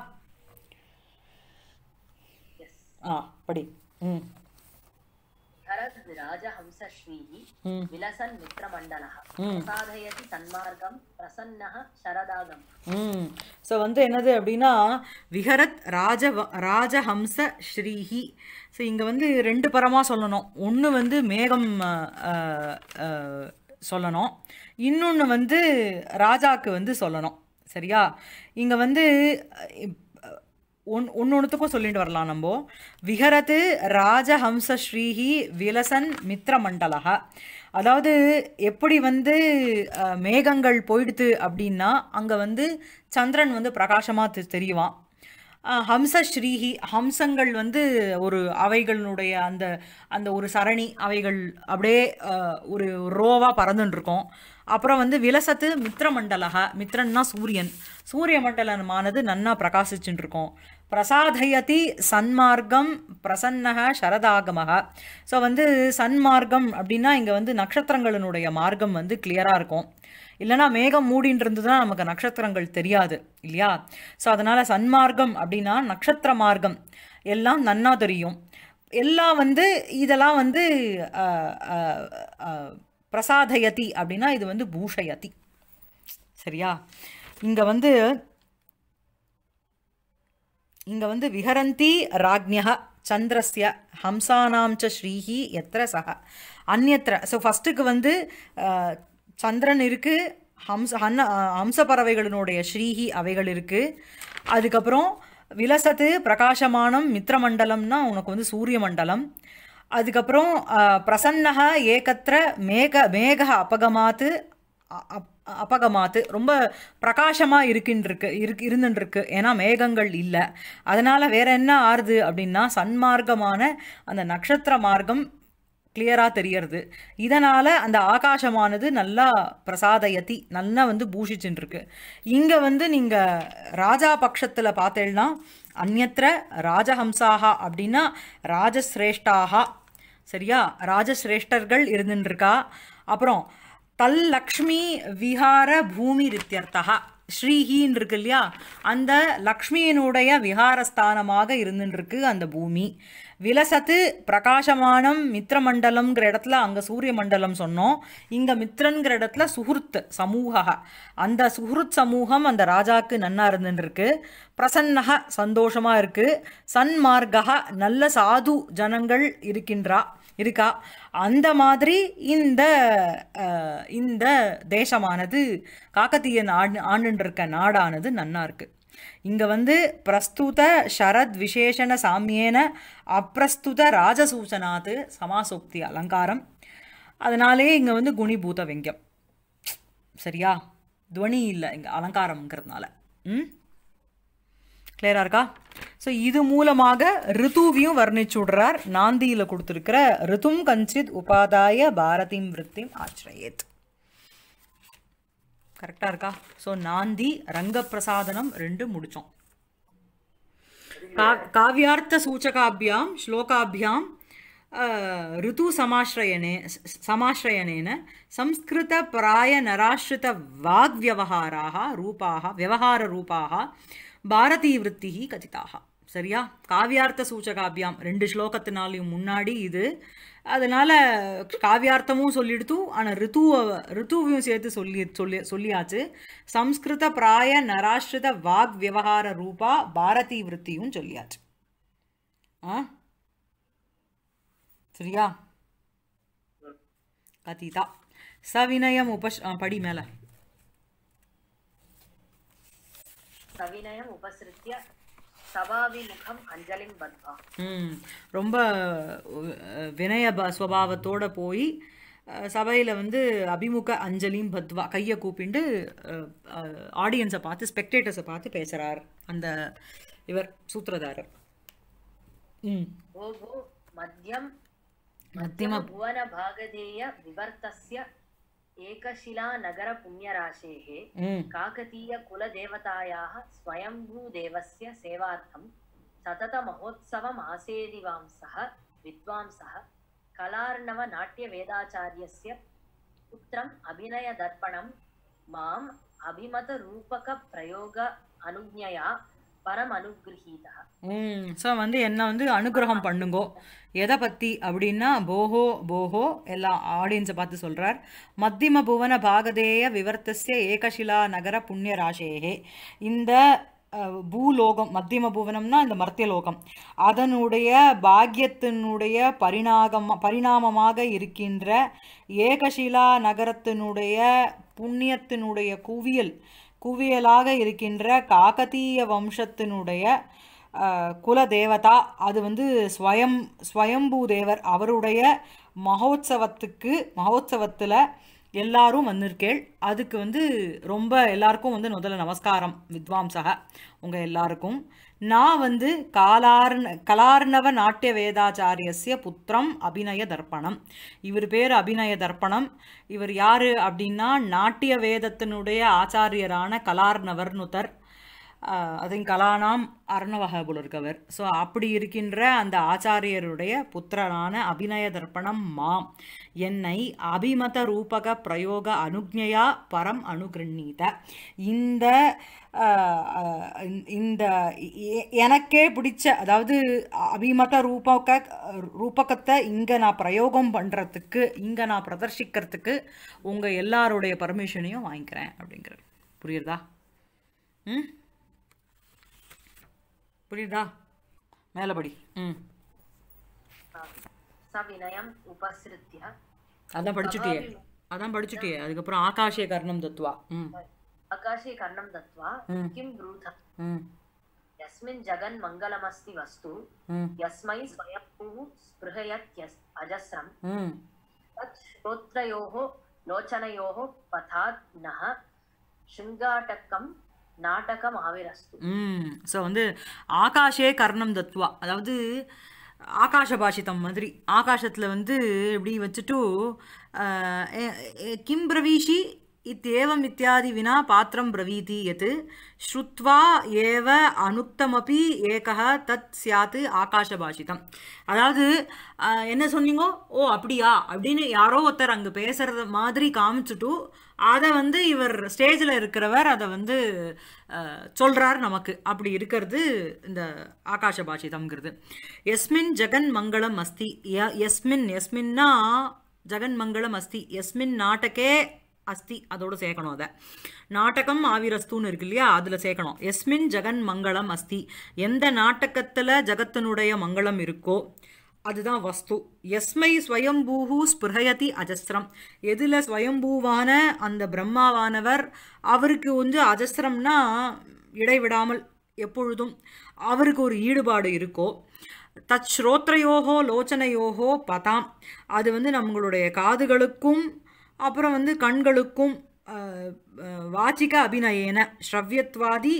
ஆ படி ம் राजहंसश्रीः ஸோ வந்து என்னது அப்படின்னா விஹரத் ராஜ ராஜஹம்ச ஸ்ரீஹி ஸோ இங்கே வந்து ரெண்டு பரமாக சொல்லணும் ஒன்று வந்து மேகம் சொல்லணும் இன்னொன்று வந்து ராஜாக்கு வந்து சொல்லணும் சரியா இங்கே வந்து ஒன் ஒன்னொன்றுத்துக்கும் சொல்லிட்டு வரலாம் நம்ம விஹரத்து ராஜஹம்ச ஸ்ரீஹி விலசன் மித்ர மண்டலகா அதாவது எப்படி வந்து மேகங்கள் போயிடுது அப்படின்னா அங்கே வந்து சந்திரன் வந்து பிரகாசமாக தெரியுவான் ஹம்ச ஹம்சங்கள் வந்து ஒரு அவைகளினுடைய அந்த அந்த ஒரு சரணி அவைகள் அப்படியே ஒரு ரோவாக பறந்துட்டுருக்கோம் அப்புறம் வந்து விலசத்து மித்ர மித்ரமண்டலக மித்ரன்னா சூரியன் சூரிய மண்டலமானது நன்னா பிரகாசிச்சுட்டு இருக்கோம் பிரசாதயதி சன்மார்க்கம் பிரசன்னக சரதாகமாக ஸோ வந்து சன்மார்க்கம் அப்படின்னா இங்கே வந்து நட்சத்திரங்களினுடைய மார்க்கம் வந்து கிளியராக இருக்கும் இல்லைனா மேகம் மூடின்னு தான் நமக்கு நட்சத்திரங்கள் தெரியாது இல்லையா ஸோ அதனால் சன்மார்க்கம் அப்படின்னா நட்சத்திர மார்க்கம் எல்லாம் நன்னா தெரியும் எல்லாம் வந்து இதெல்லாம் வந்து பிரசாதயதி அப்படின்னா இது வந்து பூஷயதி சரியா இங்கே வந்து இங்கே வந்து விஹரந்தி ராஜ்யா சந்திரஸ்ய ஹம்சானாம் ச ஸ்ரீஹி எத்திர சக அந்நத்திர ஸோ ஃபஸ்ட்டுக்கு வந்து சந்திரன் இருக்குது ஹம்ச ஹன்ன ஹம்ச பறவைகளினுடைய ஸ்ரீஹி அவைகள் இருக்குது அதுக்கப்புறம் விலசத்து பிரகாசமானம் மித்திரமண்டலம்னா உனக்கு வந்து சூரிய மண்டலம் அதுக்கப்புறம் பிரசன்னக ஏகத்திர மேக மேக அப்பகமாத்து அப் அப்பகமாத்து ரொம்ப பிரகாசமாக இருக்கின்றிருக்கு இருக்கு இருந்துட்டுருக்கு ஏன்னா மேகங்கள் இல்லை அதனால் வேற என்ன ஆறுது அப்படின்னா சன்மார்க்கமான அந்த நட்சத்திர மார்க்கம் கிளியராக தெரியறது இதனால் அந்த ஆகாசமானது நல்லா பிரசாதயத்தி நல்லா வந்து பூஷிச்சுட்டுருக்கு இங்கே வந்து நீங்கள் ராஜா பட்சத்தில் பார்த்தேன்னா அந்நத்திர ராஜஹம்சாகா அப்படின்னா ராஜஸ்ரேஷ்டாகா சரியா ராஜஸ்ரேஷ்டர்கள் இருந்துட்டுருக்கா அப்புறம் தல்லக்ஷ்மி விஹார பூமி ரித்தியர்த்தா ஸ்ரீஹின்னு இருக்கு இல்லையா அந்த லக்ஷ்மியினுடைய விஹாரஸ்தானமாக இருந்துருக்கு அந்த பூமி விலசத்து பிரகாசமானம் மித்திரமண்டலம்ங்கிற இடத்துல அங்கே சூரிய மண்டலம் சொன்னோம் இங்கே மித்ரன்கிற இடத்துல சுகுர்த் சமூக அந்த சுகுருத் சமூகம் அந்த ராஜாவுக்கு நன்னா இருந்துருக்கு பிரசன்னக சந்தோஷமாக இருக்குது சன்மார்க்கா நல்ல சாது ஜனங்கள் இருக்கின்றா இருக்கா அந்த மாதிரி இந்த இந்த தேசமானது காக்கத்தீயன் ஆண்டு ஆண்டுருக்க நாடானது நன்னா இருக்குது இங்கே வந்து பிரஸ்துத ஷரத் விசேஷண சாமியேன அப்பிரஸ்துத ராஜசூசனாது சமாசோக்தி அலங்காரம் அதனாலே இங்கே வந்து குணிபூத வெங்கம் சரியா துவனி இல்லை இங்கே அலங்காரம்ங்கிறதுனால ம் கிளியராக இருக்கா ஸோ இது மூலமாக ரித்துவையும் வர்ணிச்சுடுறார் நாந்தியில் கொடுத்துருக்கிற ரித்தும் கஞ்சித் உபாதாய பாரதிம் விற்பிம் ஆச்சரியத் கரெக்டாக இருக்கா ஸோ நாந்தி ரங்கப்பிரசாதனம் ரெண்டு முடித்தோம் கா காவியார்த்த சூச்சகாபியாம் ஸ்லோகாபியாம் ரித்து சமாஸ்ரயனே சமாஸ்ரயனேன சம்ஸ்கிருத பிராய நராஷ்ரித வாக்வியவகாராக ரூபாக விவகார ரூபாக பாரதி விற்த்தி கதிதாக சரியா காவியார்த்த சூச்சகாபியாம் ரெண்டு ஸ்லோகத்தினாலையும் முன்னாடி இது அதனால் காவியார்த்தமும் சொல்லிடுத்தும் ஆனால் ரித்துவை ரித்துவையும் சேர்த்து சொல்லி சொல்லி சொல்லியாச்சு சம்ஸ்கிருத பிராய நராஷ்ரித வாக் விவகார ரூபா பாரதி விருத்தியும் சொல்லியாச்சு ஆ சரியா கதிதா சவினயம் உபஷ் படி மேலே சவினயம் உபசிருத்திய ரொம்ப வினய ஸ்வபாவத்தோட போய் சபையில் வந்து அபிமுக அஞ்சலியும் பத்வா கையை கூப்பிண்டு ஆடியன்ஸை பார்த்து ஸ்பெக்டேட்டர்ஸை பார்த்து பேசுகிறார் அந்த இவர் சூத்திரதாரர் மத்தியம் மத்தியம புவன பாகதேய விவர்த்தசிய एकशिलानगरपुण्यराशेः काकतीयकुलदेवतायाः स्वयम्भूदेवस्य सेवार्थं सततमहोत्सवमासेदिवांसः विद्वांसः कलार्णवनाट्यवेदाचार्यस्य पुत्रम् अभिनयदर्पणं माम् अभिमतरूपकप्रयोग अनुज्ञया பரம் அனுகிரகீதா ம் ஸோ வந்து என்ன வந்து அனுகிரகம் பண்ணுங்கோ எதை பற்றி அப்படின்னா போகோ போகோ எல்லாம் ஆடியன்ஸை பார்த்து சொல்கிறார் மத்தியம புவன பாகதேய விவர்த்தசிய ஏகசிலா நகர புண்ணிய ராசேகே இந்த பூலோகம் மத்தியம புவனம்னா இந்த மர்த்தியலோகம் அதனுடைய பாக்கியத்தினுடைய பரிணாகம் பரிணாமமாக இருக்கின்ற ஏகசிலா நகரத்தினுடைய புண்ணியத்தினுடைய குவியல் குவியலாக இருக்கின்ற காகதீய வம்சத்தினுடைய குல தேவதா அது வந்து ஸ்வயம் ஸ்வயம்பூ தேவர் அவருடைய மகோத்சவத்துக்கு மகோத்சவத்தில் எல்லாரும் வந்திருக்கேள் அதுக்கு வந்து ரொம்ப எல்லாருக்கும் வந்து முதல்ல நமஸ்காரம் வித்வாம்சக உங்கள் எல்லாருக்கும் நான் வந்து காலார்ண கலார்ணவ நாட்டிய வேதாச்சாரியஸ்ய புத்திரம் அபிநய தர்ப்பணம் இவர் பேர் அபிநய தர்ப்பணம் இவர் யார் அப்படின்னா நாட்டிய வேதத்தினுடைய ஆச்சாரியரான கலார்ணவர்னுதர் அதுவும் கலானாம் அர்ணவக இருக்கவர் ஸோ அப்படி இருக்கின்ற அந்த ஆச்சாரியருடைய புத்திரனான அபிநய தர்ப்பணம் மாம் என்னை அபிமத ரூபக பிரயோக அனுஜையா பரம் அனுகிருண்ணீத இந்த இந்த எனக்கே பிடிச்ச அதாவது அபிமத ரூபக ரூபகத்தை இங்கே நான் பிரயோகம் பண்ணுறதுக்கு இங்கே நான் பிரதர்ஷிக்கிறதுக்கு உங்கள் எல்லாருடைய பர்மிஷனையும் வாங்கிக்கிறேன் அப்படிங்கிறது புரியுறதா ம் புரியுதா மேலபடி ம் சவினயம் உபசிருத்திய அதான் படிச்சுட்டியே அதான் படிச்சுட்டியே அதுக்கப்புறம் ஆகாஷே கர்ணம் தத்வா ஆகாஷே கர்ணம் தத்வா கிம் மங்களமஸ்தி வஸ்து யஸ்மை वस्तु यस्मै स्वयम्भुः அஜஸ்ரம் अजस्रम् तत् श्रोत्रयोः लोचनयोः पथात् नः शृङ्गाटकम् நாடகம் ஆவிரஸ்து ஸோ வந்து ஆகாஷே கர்ணம் தத்வா அதாவது ஆகாஷ பாஷிதம் மாதிரி ஆகாஷத்தில் வந்து இப்படி வச்சுட்டு கிம் பிரவீஷி இத்தேவம் இத்தியாதி வினா பாத்திரம் பிரவீதி எது ஸ்ருத்வா ஏவ அனுக்தமபி ஏகா தத் சியாத்து பாஷிதம் அதாவது என்ன சொன்னீங்கோ ஓ அப்படியா அப்படின்னு யாரோ ஒருத்தர் அங்கே பேசுகிறத மாதிரி காமிச்சுட்டு அதை வந்து இவர் ஸ்டேஜில் இருக்கிறவர் அதை வந்து சொல்கிறார் நமக்கு அப்படி இருக்கிறது இந்த ஆகாஷ பாஷிதம்ங்கிறது எஸ்மின் ஜெகன் மங்களம் அஸ்தி எஸ்மின் எஸ்மின்னா ஜெகன் மங்களம் அஸ்தி எஸ்மின் நாட்டகே அஸ்தி அதோடு சேர்க்கணும் அதை நாடகம் ஆவிரஸ்தூன்னு இருக்கு இல்லையா அதில் சேர்க்கணும் எஸ்மின் ஜெகன் மங்களம் அஸ்தி எந்த நாட்டகத்தில் ஜகத்தினுடைய மங்களம் இருக்கோ அதுதான் வஸ்து எஸ்மை ஸ்வயம்பூஹு ஸ்பிருஹயதி அஜஸ்திரம் எதில் ஸ்வயம்பூவான அந்த பிரம்மாவானவர் அவருக்கு கொஞ்சம் அஜஸ்திரம்னா இடைவிடாமல் எப்பொழுதும் அவருக்கு ஒரு ஈடுபாடு இருக்கோ தத் ஸ்ரோத்ரையோகோ லோச்சனையோகோ பதாம் அது வந்து நம்மளுடைய காதுகளுக்கும் அப்புறம் வந்து கண்களுக்கும் வாச்சிக அபிநயேன ஸ்ரவ்யத்வாதி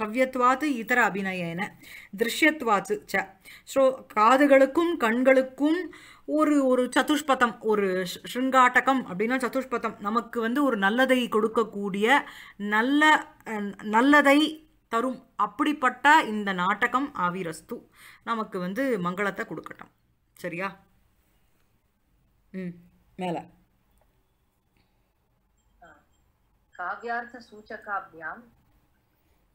சவ்யத்வாத்து இதர அபிநயன திருஷ்யத்வாத்து ச ஸோ காதுகளுக்கும் கண்களுக்கும் ஒரு ஒரு சதுஷ்பதம் ஒரு ஷிருங்காட்டகம் அப்படின்னா சதுஷ்பதம் நமக்கு வந்து ஒரு நல்லதை கொடுக்கக்கூடிய நல்ல நல்லதை தரும் அப்படிப்பட்ட இந்த நாட்டகம் ஆவிரஸ்து நமக்கு வந்து மங்களத்தை கொடுக்கட்டும் சரியா ம் மேலே காவியார்த்த சூச்சகாபியாம்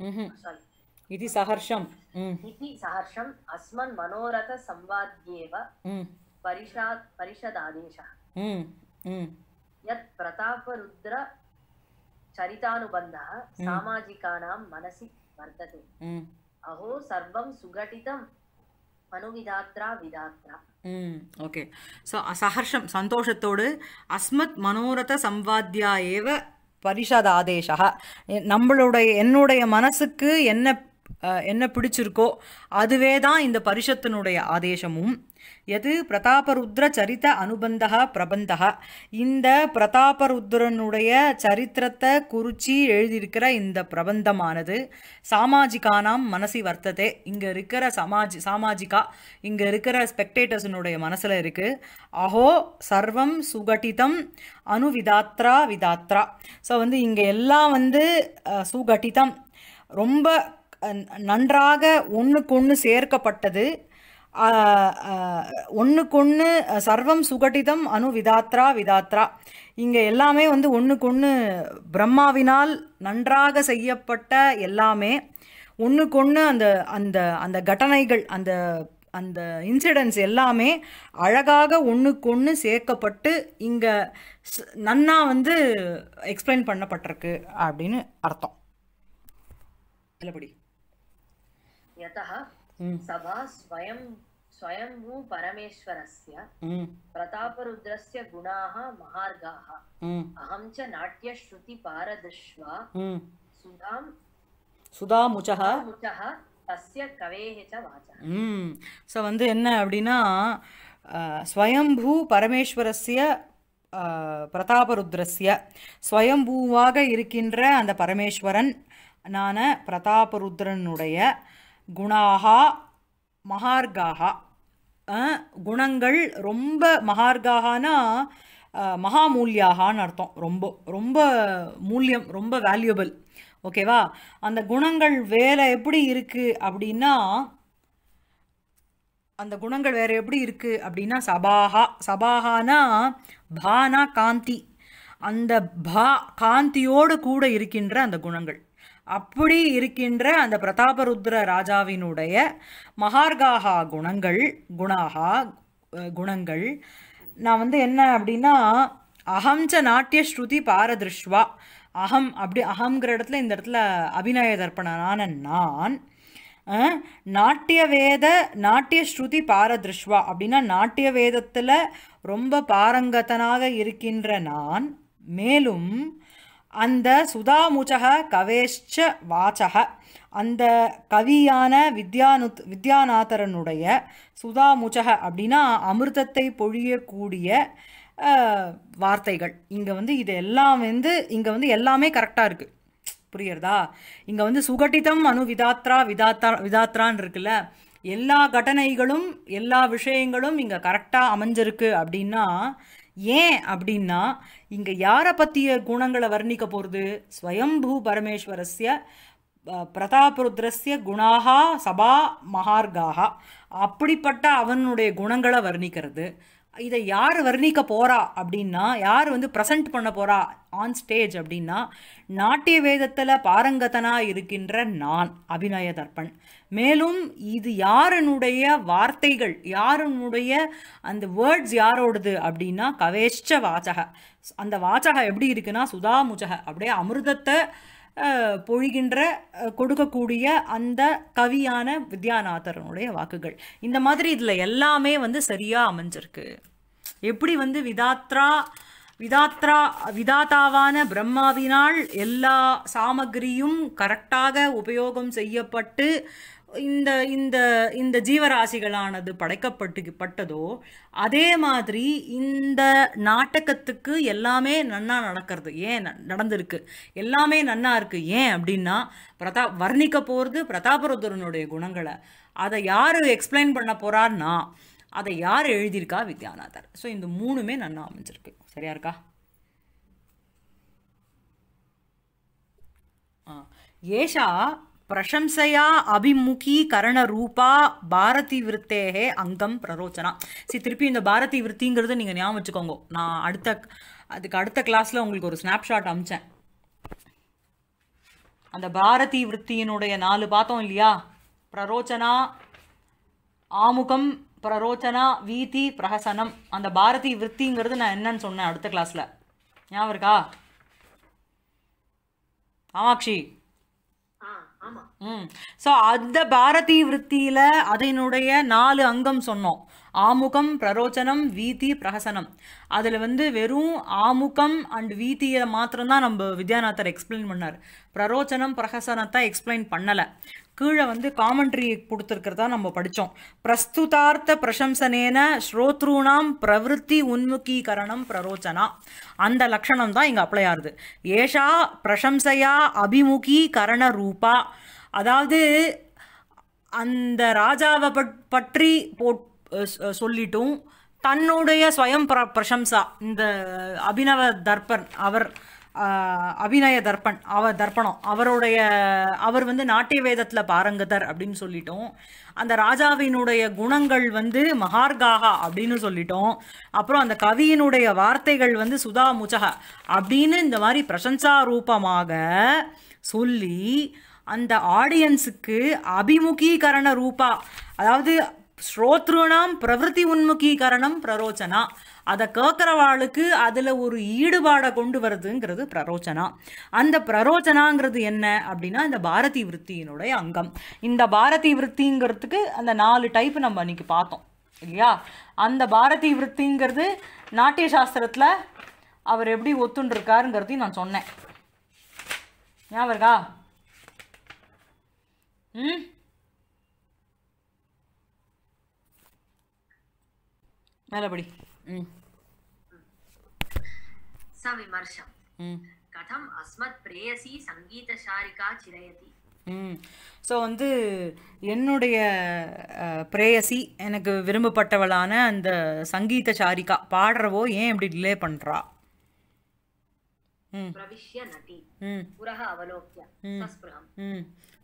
इति सहर्षम् इति सहर्षम् अस्मन् मनोरथसंवाद्येव परिषात् परिषदादेशः यत् प्रतापरुद्र चरितानुबन्धः सामाजिकानां मनसि वर्तते अहो सर्वं सुघटितं அணுவிதாத்ரா விதாத்ரா ம் ஓகே ஸோ சஹர்ஷம் சந்தோஷத்தோடு அஸ்மத் மனோரத சம்பாத்யா ஏவ பரிஷாத ஆதேஷா நம்மளுடைய என்னுடைய மனசுக்கு என்ன என்ன பிடிச்சிருக்கோ அதுவே தான் இந்த பரிஷத்தினுடைய ஆதேசமும் எது பிரதாபருத்ர பிரதாபருத்ரச்சரித்த அனுபந்தா பிரபந்தா இந்த பிரதாபருத்ரனுடைய சரித்திரத்தை குறிச்சி எழுதியிருக்கிற இந்த பிரபந்தமானது சாமாஜிகானாம் மனசி வர்த்ததே இங்கே இருக்கிற சமாஜி சாமாஜிகா இங்கே இருக்கிற ஸ்பெக்டேட்டர்ஸினுடைய மனசில் இருக்குது அஹோ சர்வம் சுகட்டிதம் அணுவிதாத்ரா விதாத்ரா ஸோ வந்து இங்கே எல்லாம் வந்து சுகட்டிதம் ரொம்ப நன்றாக ஒன்றுக்கொன்று சேர்க்கப்பட்டது ஒன்றுக்கொன்று சர்வம் சுகட்டிதம் அணு விதாத்ரா விதாத்ரா இங்கே எல்லாமே வந்து ஒன்றுக்கொன்று பிரம்மாவினால் நன்றாக செய்யப்பட்ட எல்லாமே ஒன்றுக்கொன்று அந்த அந்த அந்த கட்டனைகள் அந்த அந்த இன்சிடென்ட்ஸ் எல்லாமே அழகாக ஒன்றுக்கொன்று சேர்க்கப்பட்டு இங்கே நன்னா வந்து எக்ஸ்பிளைன் பண்ணப்பட்டிருக்கு அப்படின்னு அர்த்தம் இல்லபடி सभा स्वयं स्वयंभू परमेश्वरस्य प्रतापरुद्रस्य गुणाः महार्गाः अहं च नाट्यश्रुतिपारदृश्वा सुधां सुधामुचः मुचः तस्य कवेः च वाचः ஸோ வந்து என்ன அப்படின்னா ஸ்வயம்பூ பரமேஸ்வரஸ்ய பிரதாபருத்ரஸ்ய ஸ்வயம்பூவாக இருக்கின்ற அந்த பரமேஸ்வரன் நான பிரதாபருத்ரனுடைய குணாக மகார்காக குணங்கள் ரொம்ப மகார்காகனா மகாமூல்யாகான்னு அர்த்தம் ரொம்ப ரொம்ப மூல்யம் ரொம்ப வேல்யூபிள் ஓகேவா அந்த குணங்கள் வேலை எப்படி இருக்குது அப்படின்னா அந்த குணங்கள் வேறு எப்படி இருக்குது அப்படின்னா சபாகா சபாகானா பானா காந்தி அந்த பா காந்தியோடு கூட இருக்கின்ற அந்த குணங்கள் அப்படி இருக்கின்ற அந்த பிரதாபருத்ர ராஜாவினுடைய மகார்காகா குணங்கள் குணாகா குணங்கள் நான் வந்து என்ன அப்படின்னா அகம்ச நாட்டிய ஸ்ருதி பாரதிருஷ்வா அகம் அப்படி அகங்கிற இடத்துல இந்த இடத்துல அபிநய தர்ப்பணனான நான் நாட்டிய வேத நாட்டிய ஸ்ருதி பாரதிருஷ்வா அப்படின்னா நாட்டிய வேதத்தில் ரொம்ப பாரங்கத்தனாக இருக்கின்ற நான் மேலும் அந்த சுதாமுச்சக கவேஷ்ச வாச்சக அந்த கவியான வித்யானு வித்யாநாதரனுடைய சுதாமுச்சக அப்படின்னா அமிர்தத்தை பொழியக்கூடிய வார்த்தைகள் இங்கே வந்து இது எல்லாம் வந்து இங்கே வந்து எல்லாமே கரெக்டாக இருக்குது புரியுறதா இங்கே வந்து சுகட்டிதம் அணு விதாத்ரா விதாத்தா விதாத்ரான் இருக்குல்ல எல்லா கடனைகளும் எல்லா விஷயங்களும் இங்கே கரெக்டாக அமைஞ்சிருக்கு அப்படின்னா ஏன் அப்படின்னா இங்கே யாரை பற்றிய குணங்களை வர்ணிக்க போகிறது ஸ்வயம்பூ பரமேஸ்வரஸ்ய பிரதாபருத்ரஸ்ய குணாகா சபா மகார்காகா அப்படிப்பட்ட அவனுடைய குணங்களை வர்ணிக்கிறது இதை யார் வர்ணிக்க போகிறா அப்படின்னா யார் வந்து ப்ரெசன்ட் பண்ண போகிறா ஆன் ஸ்டேஜ் அப்படின்னா நாட்டிய வேதத்தில் பாரங்கதனாக இருக்கின்ற நான் அபிநய தர்ப்பன் மேலும் இது யாருனுடைய வார்த்தைகள் யாருனுடைய அந்த வேர்ட்ஸ் யாரோடது அப்படின்னா கவேஷ்ட வாச்சக அந்த வாச்சக எப்படி இருக்குன்னா சுதாமுஜக அப்படியே அமிர்தத்தை பொழிகின்ற கொடுக்கக்கூடிய அந்த கவியான வித்யாநாதரனுடைய வாக்குகள் இந்த மாதிரி இதில் எல்லாமே வந்து சரியாக அமைஞ்சிருக்கு எப்படி வந்து விதாத்ரா விதாத்ரா விதாத்தாவான பிரம்மாவினால் எல்லா சாமகிரியும் கரெக்டாக உபயோகம் செய்யப்பட்டு இந்த இந்த இந்த ஜீவராசிகளானது படைக்கப்பட்டு பட்டதோ அதே மாதிரி இந்த நாட்டகத்துக்கு எல்லாமே நன்னா நடக்கிறது ஏன் நடந்திருக்கு எல்லாமே நன்னா இருக்குது ஏன் அப்படின்னா பிரதா வர்ணிக்க போகிறது பிரதாபருத்ரனுடைய குணங்களை அதை யார் எக்ஸ்பிளைன் பண்ண போகிறார்னா அதை யார் எழுதியிருக்கா வித்யாநாதர் ஸோ இந்த மூணுமே நன்னா அமைஞ்சிருக்கு சரியா இருக்கா ஆ ஏஷா பிரசம்சையா ரூபா பாரதி விருத்தேகே அங்கம் பிரரோச்சனா சரி திருப்பி இந்த பாரதி விருத்திங்கிறது நீங்கள் ஞாபகம் வச்சுக்கோங்க நான் அடுத்த அதுக்கு அடுத்த கிளாஸில் உங்களுக்கு ஒரு ஸ்னாப்ஷாட் அமிச்சேன் அந்த பாரதி விருத்தியினுடைய நாலு பார்த்தோம் இல்லையா பிரரோச்சனா ஆமுகம் பிரரோச்சனா வீதி பிரகசனம் அந்த பாரதி விருத்திங்கிறது நான் என்னன்னு சொன்னேன் அடுத்த கிளாஸில் ஞாபகம் இருக்கா ஆமாட்சி ஸோ அந்த பாரதி விற்த்தியில் அதனுடைய நாலு அங்கம் சொன்னோம் ஆமுகம் பிரரோச்சனம் வீதி பிரகசனம் அதில் வந்து வெறும் ஆமுகம் அண்ட் வீதியை மாத்திரம்தான் நம்ம வித்யாநாதர் எக்ஸ்பிளைன் பண்ணார் பிரரோச்சனம் பிரகசனத்தை எக்ஸ்பிளைன் பண்ணலை கீழே வந்து காமெண்ட்ரி கொடுத்துருக்கிறதா நம்ம படித்தோம் பிரஸ்துதார்த்த பிரசம்சனேன ஸ்ரோத்ருணாம் பிரவருத்தி உன்முகீகரணம் பிரரோச்சனா அந்த லக்ஷணம் தான் இங்கே அப்ளை ஆகுது ஏஷா பிரசம்சையா அபிமுகீகரண ரூபா அதாவது அந்த ராஜாவை பற்றி போட் சொல்லிட்டும் தன்னுடைய ஸ்வயம் பிர பிரசம்சா இந்த அபினவ தர்பன் அவர் அபிநய தர்ப்பன் அவர் தர்ப்பணம் அவருடைய அவர் வந்து நாட்டிய வேதத்தில் பாரங்கதர் அப்படின்னு சொல்லிட்டோம் அந்த ராஜாவினுடைய குணங்கள் வந்து மகார்காகா அப்படின்னு சொல்லிட்டோம் அப்புறம் அந்த கவியினுடைய வார்த்தைகள் வந்து சுதா முச்சக அப்படின்னு இந்த மாதிரி பிரசம்சா ரூபமாக சொல்லி அந்த ஆடியன்ஸுக்கு அபிமுகீகரண ரூபா அதாவது ஸ்ரோத்ருணாம் பிரவருத்தி உன்முகீகரணம் பிரரோச்சனா அதை கேட்குறவாளுக்கு அதில் ஒரு ஈடுபாடை கொண்டு வருதுங்கிறது பிரரோச்சனா அந்த பிரரோச்சனாங்கிறது என்ன அப்படின்னா இந்த பாரதி விருத்தியினுடைய அங்கம் இந்த பாரதி விருத்திங்கிறதுக்கு அந்த நாலு டைப் நம்ம அன்றைக்கி பார்த்தோம் இல்லையா அந்த பாரதி விருத்திங்கிறது நாட்டிய சாஸ்திரத்தில் அவர் எப்படி ஒத்துண்டிருக்காருங்கிறதையும் நான் சொன்னேன் ஞாபகம் இருக்கா ம் மேலபடி சவிமர்ஷம் கதம் அஸ்மத் பிரேயசி சங்கீத சாரிகா சிரயதி ஸோ வந்து என்னுடைய பிரேயசி எனக்கு விரும்பப்பட்டவளான அந்த சங்கீத சாரிகா பாடுறவோ ஏன் இப்படி டிலே பண்ணுறா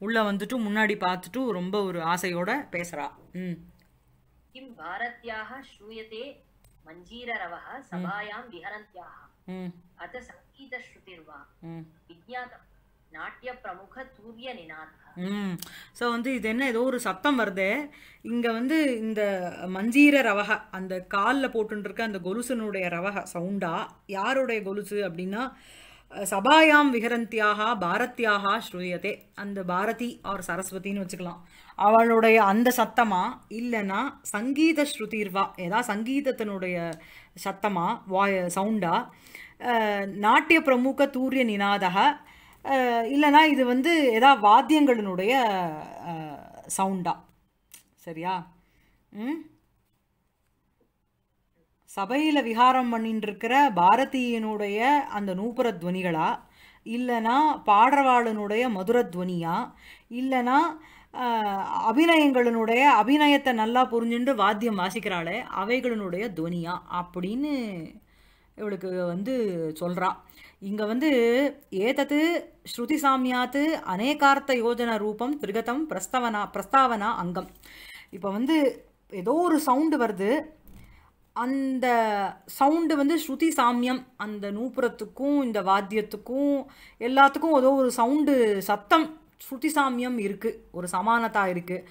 உள்ள வந்துட்டு முன்னாடி பார்த்துட்டு ரொம்ப ஒரு ஆசையோட பேசுறா ம் किं भारत्याः श्रूयते मञ्जीररवः सभायां विहरन्त्याः अथ सङ्गीतश्रुतिर्वा विज्ञातं நாட்டிய பிரமுக தூரிய நினாத் ஸோ வந்து இது என்ன ஏதோ ஒரு சத்தம் வருது இங்கே வந்து இந்த மஞ்சீர ரவக அந்த காலில் போட்டுருக்க அந்த கொலுசனுடைய ரவக சவுண்டா யாருடைய கொலுசு அப்படின்னா சபாயாம் விகரந்தியாக பாரத்தியாக ஸ்ருயதே அந்த பாரதி ஆர் சரஸ்வதின்னு வச்சுக்கலாம் அவளுடைய அந்த சத்தமா இல்லைன்னா சங்கீத ஸ்ருதிர்வா ஏதாவது சங்கீதத்தினுடைய சத்தமா வாய சவுண்டா நாட்டிய பிரமுக தூரிய நினாதக இல்லைனா இது வந்து ஏதா வாத்தியங்களினுடைய சவுண்டா சரியா ம் சபையில் விகாரம் பண்ணிட்டு இருக்கிற பாரதியினுடைய அந்த நூப்புற துவனிகளா இல்லைனா பாடுறவாளனுடைய மதுரத்வனியா இல்லைனா அபிநயங்களினுடைய அபிநயத்தை நல்லா புரிஞ்சுட்டு வாத்தியம் வாசிக்கிறாளே அவைகளினுடைய துவனியா அப்படின்னு இவளுக்கு வந்து சொல்கிறா இங்கே வந்து ஏதத்து ஸ்ருதி சாமியாத்து அநேகார்த்த யோஜன ரூபம் திருகதம் பிரஸ்தவனா பிரஸ்தாவனா அங்கம் இப்போ வந்து ஏதோ ஒரு சவுண்டு வருது அந்த சவுண்டு வந்து ஸ்ருதி சாமியம் அந்த நூப்புறத்துக்கும் இந்த வாத்தியத்துக்கும் எல்லாத்துக்கும் ஏதோ ஒரு சவுண்டு சத்தம் ஸ்ருதி சாமியம் இருக்குது ஒரு சமானதா இருக்குது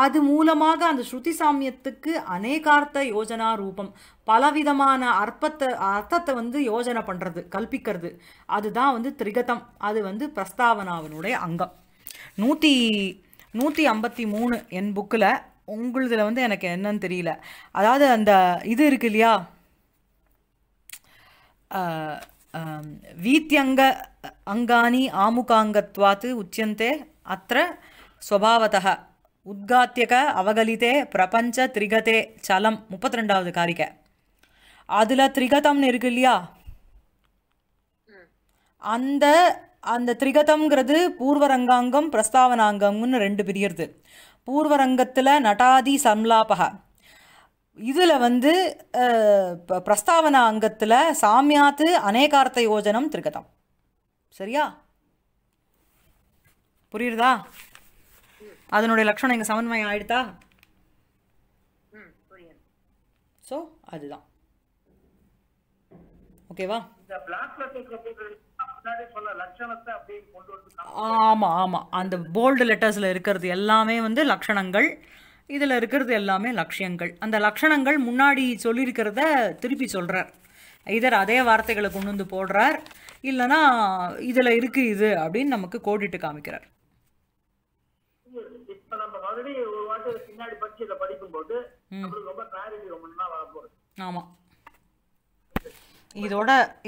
அது மூலமாக அந்த ஸ்ருதி சாமியத்துக்கு அநேகார்த்த யோஜனா ரூபம் பலவிதமான அற்பத்தை அர்த்தத்தை வந்து யோஜனை பண்ணுறது கல்பிக்கிறது அதுதான் வந்து திரிகதம் அது வந்து பிரஸ்தாவனாவினுடைய அங்கம் நூற்றி நூற்றி ஐம்பத்தி மூணு என் புக்கில் உங்களுதில் வந்து எனக்கு என்னன்னு தெரியல அதாவது அந்த இது இருக்கு இல்லையா வீத்தியங்க அங்காணி ஆமுகாங்கத்வாத்து உச்சியந்தே அத்த ஸ்வபாவத உத்காத்தியக அவகலிதே பிரபஞ்ச திரிகதே சலம் முப்பத்தி ரெண்டாவது காரிக்கை அதில் திரிகதம்னு இருக்கு இல்லையா அந்த அந்த திரிகதம்ங்கிறது பூர்வரங்காங்கம் பிரஸ்தாவனாங்கம்னு ரெண்டு பிரியறது பூர்வரங்கத்தில் நடாதி சம்லாபக இதில் வந்து பிரஸ்தாவனா அங்கத்தில் சாமியாத்து அநேகார்த்த யோஜனம் திருக்கதம் சரியா புரியுறதா அதனுடைய லட்சணம் எங்கள் சமன்மயம் ஆயிடுதா ஸோ அதுதான் ஓகேவா ஆமா ஆமா அந்த போல்டு லெட்டர்ஸ்ல இருக்கிறது எல்லாமே வந்து லட்சணங்கள் இதில் இருக்கிறது எல்லாமே லட்சியங்கள் அந்த லட்சணங்கள் முன்னாடி சொல்லியிருக்கிறத திருப்பி சொல்கிறார் இதர் அதே வார்த்தைகளை கொண்டு வந்து போடுறார் இல்லைனா இதில் இருக்குது இது அப்படின்னு நமக்கு கோடிட்டு காமிக்கிறார் ஆமாம் இதோட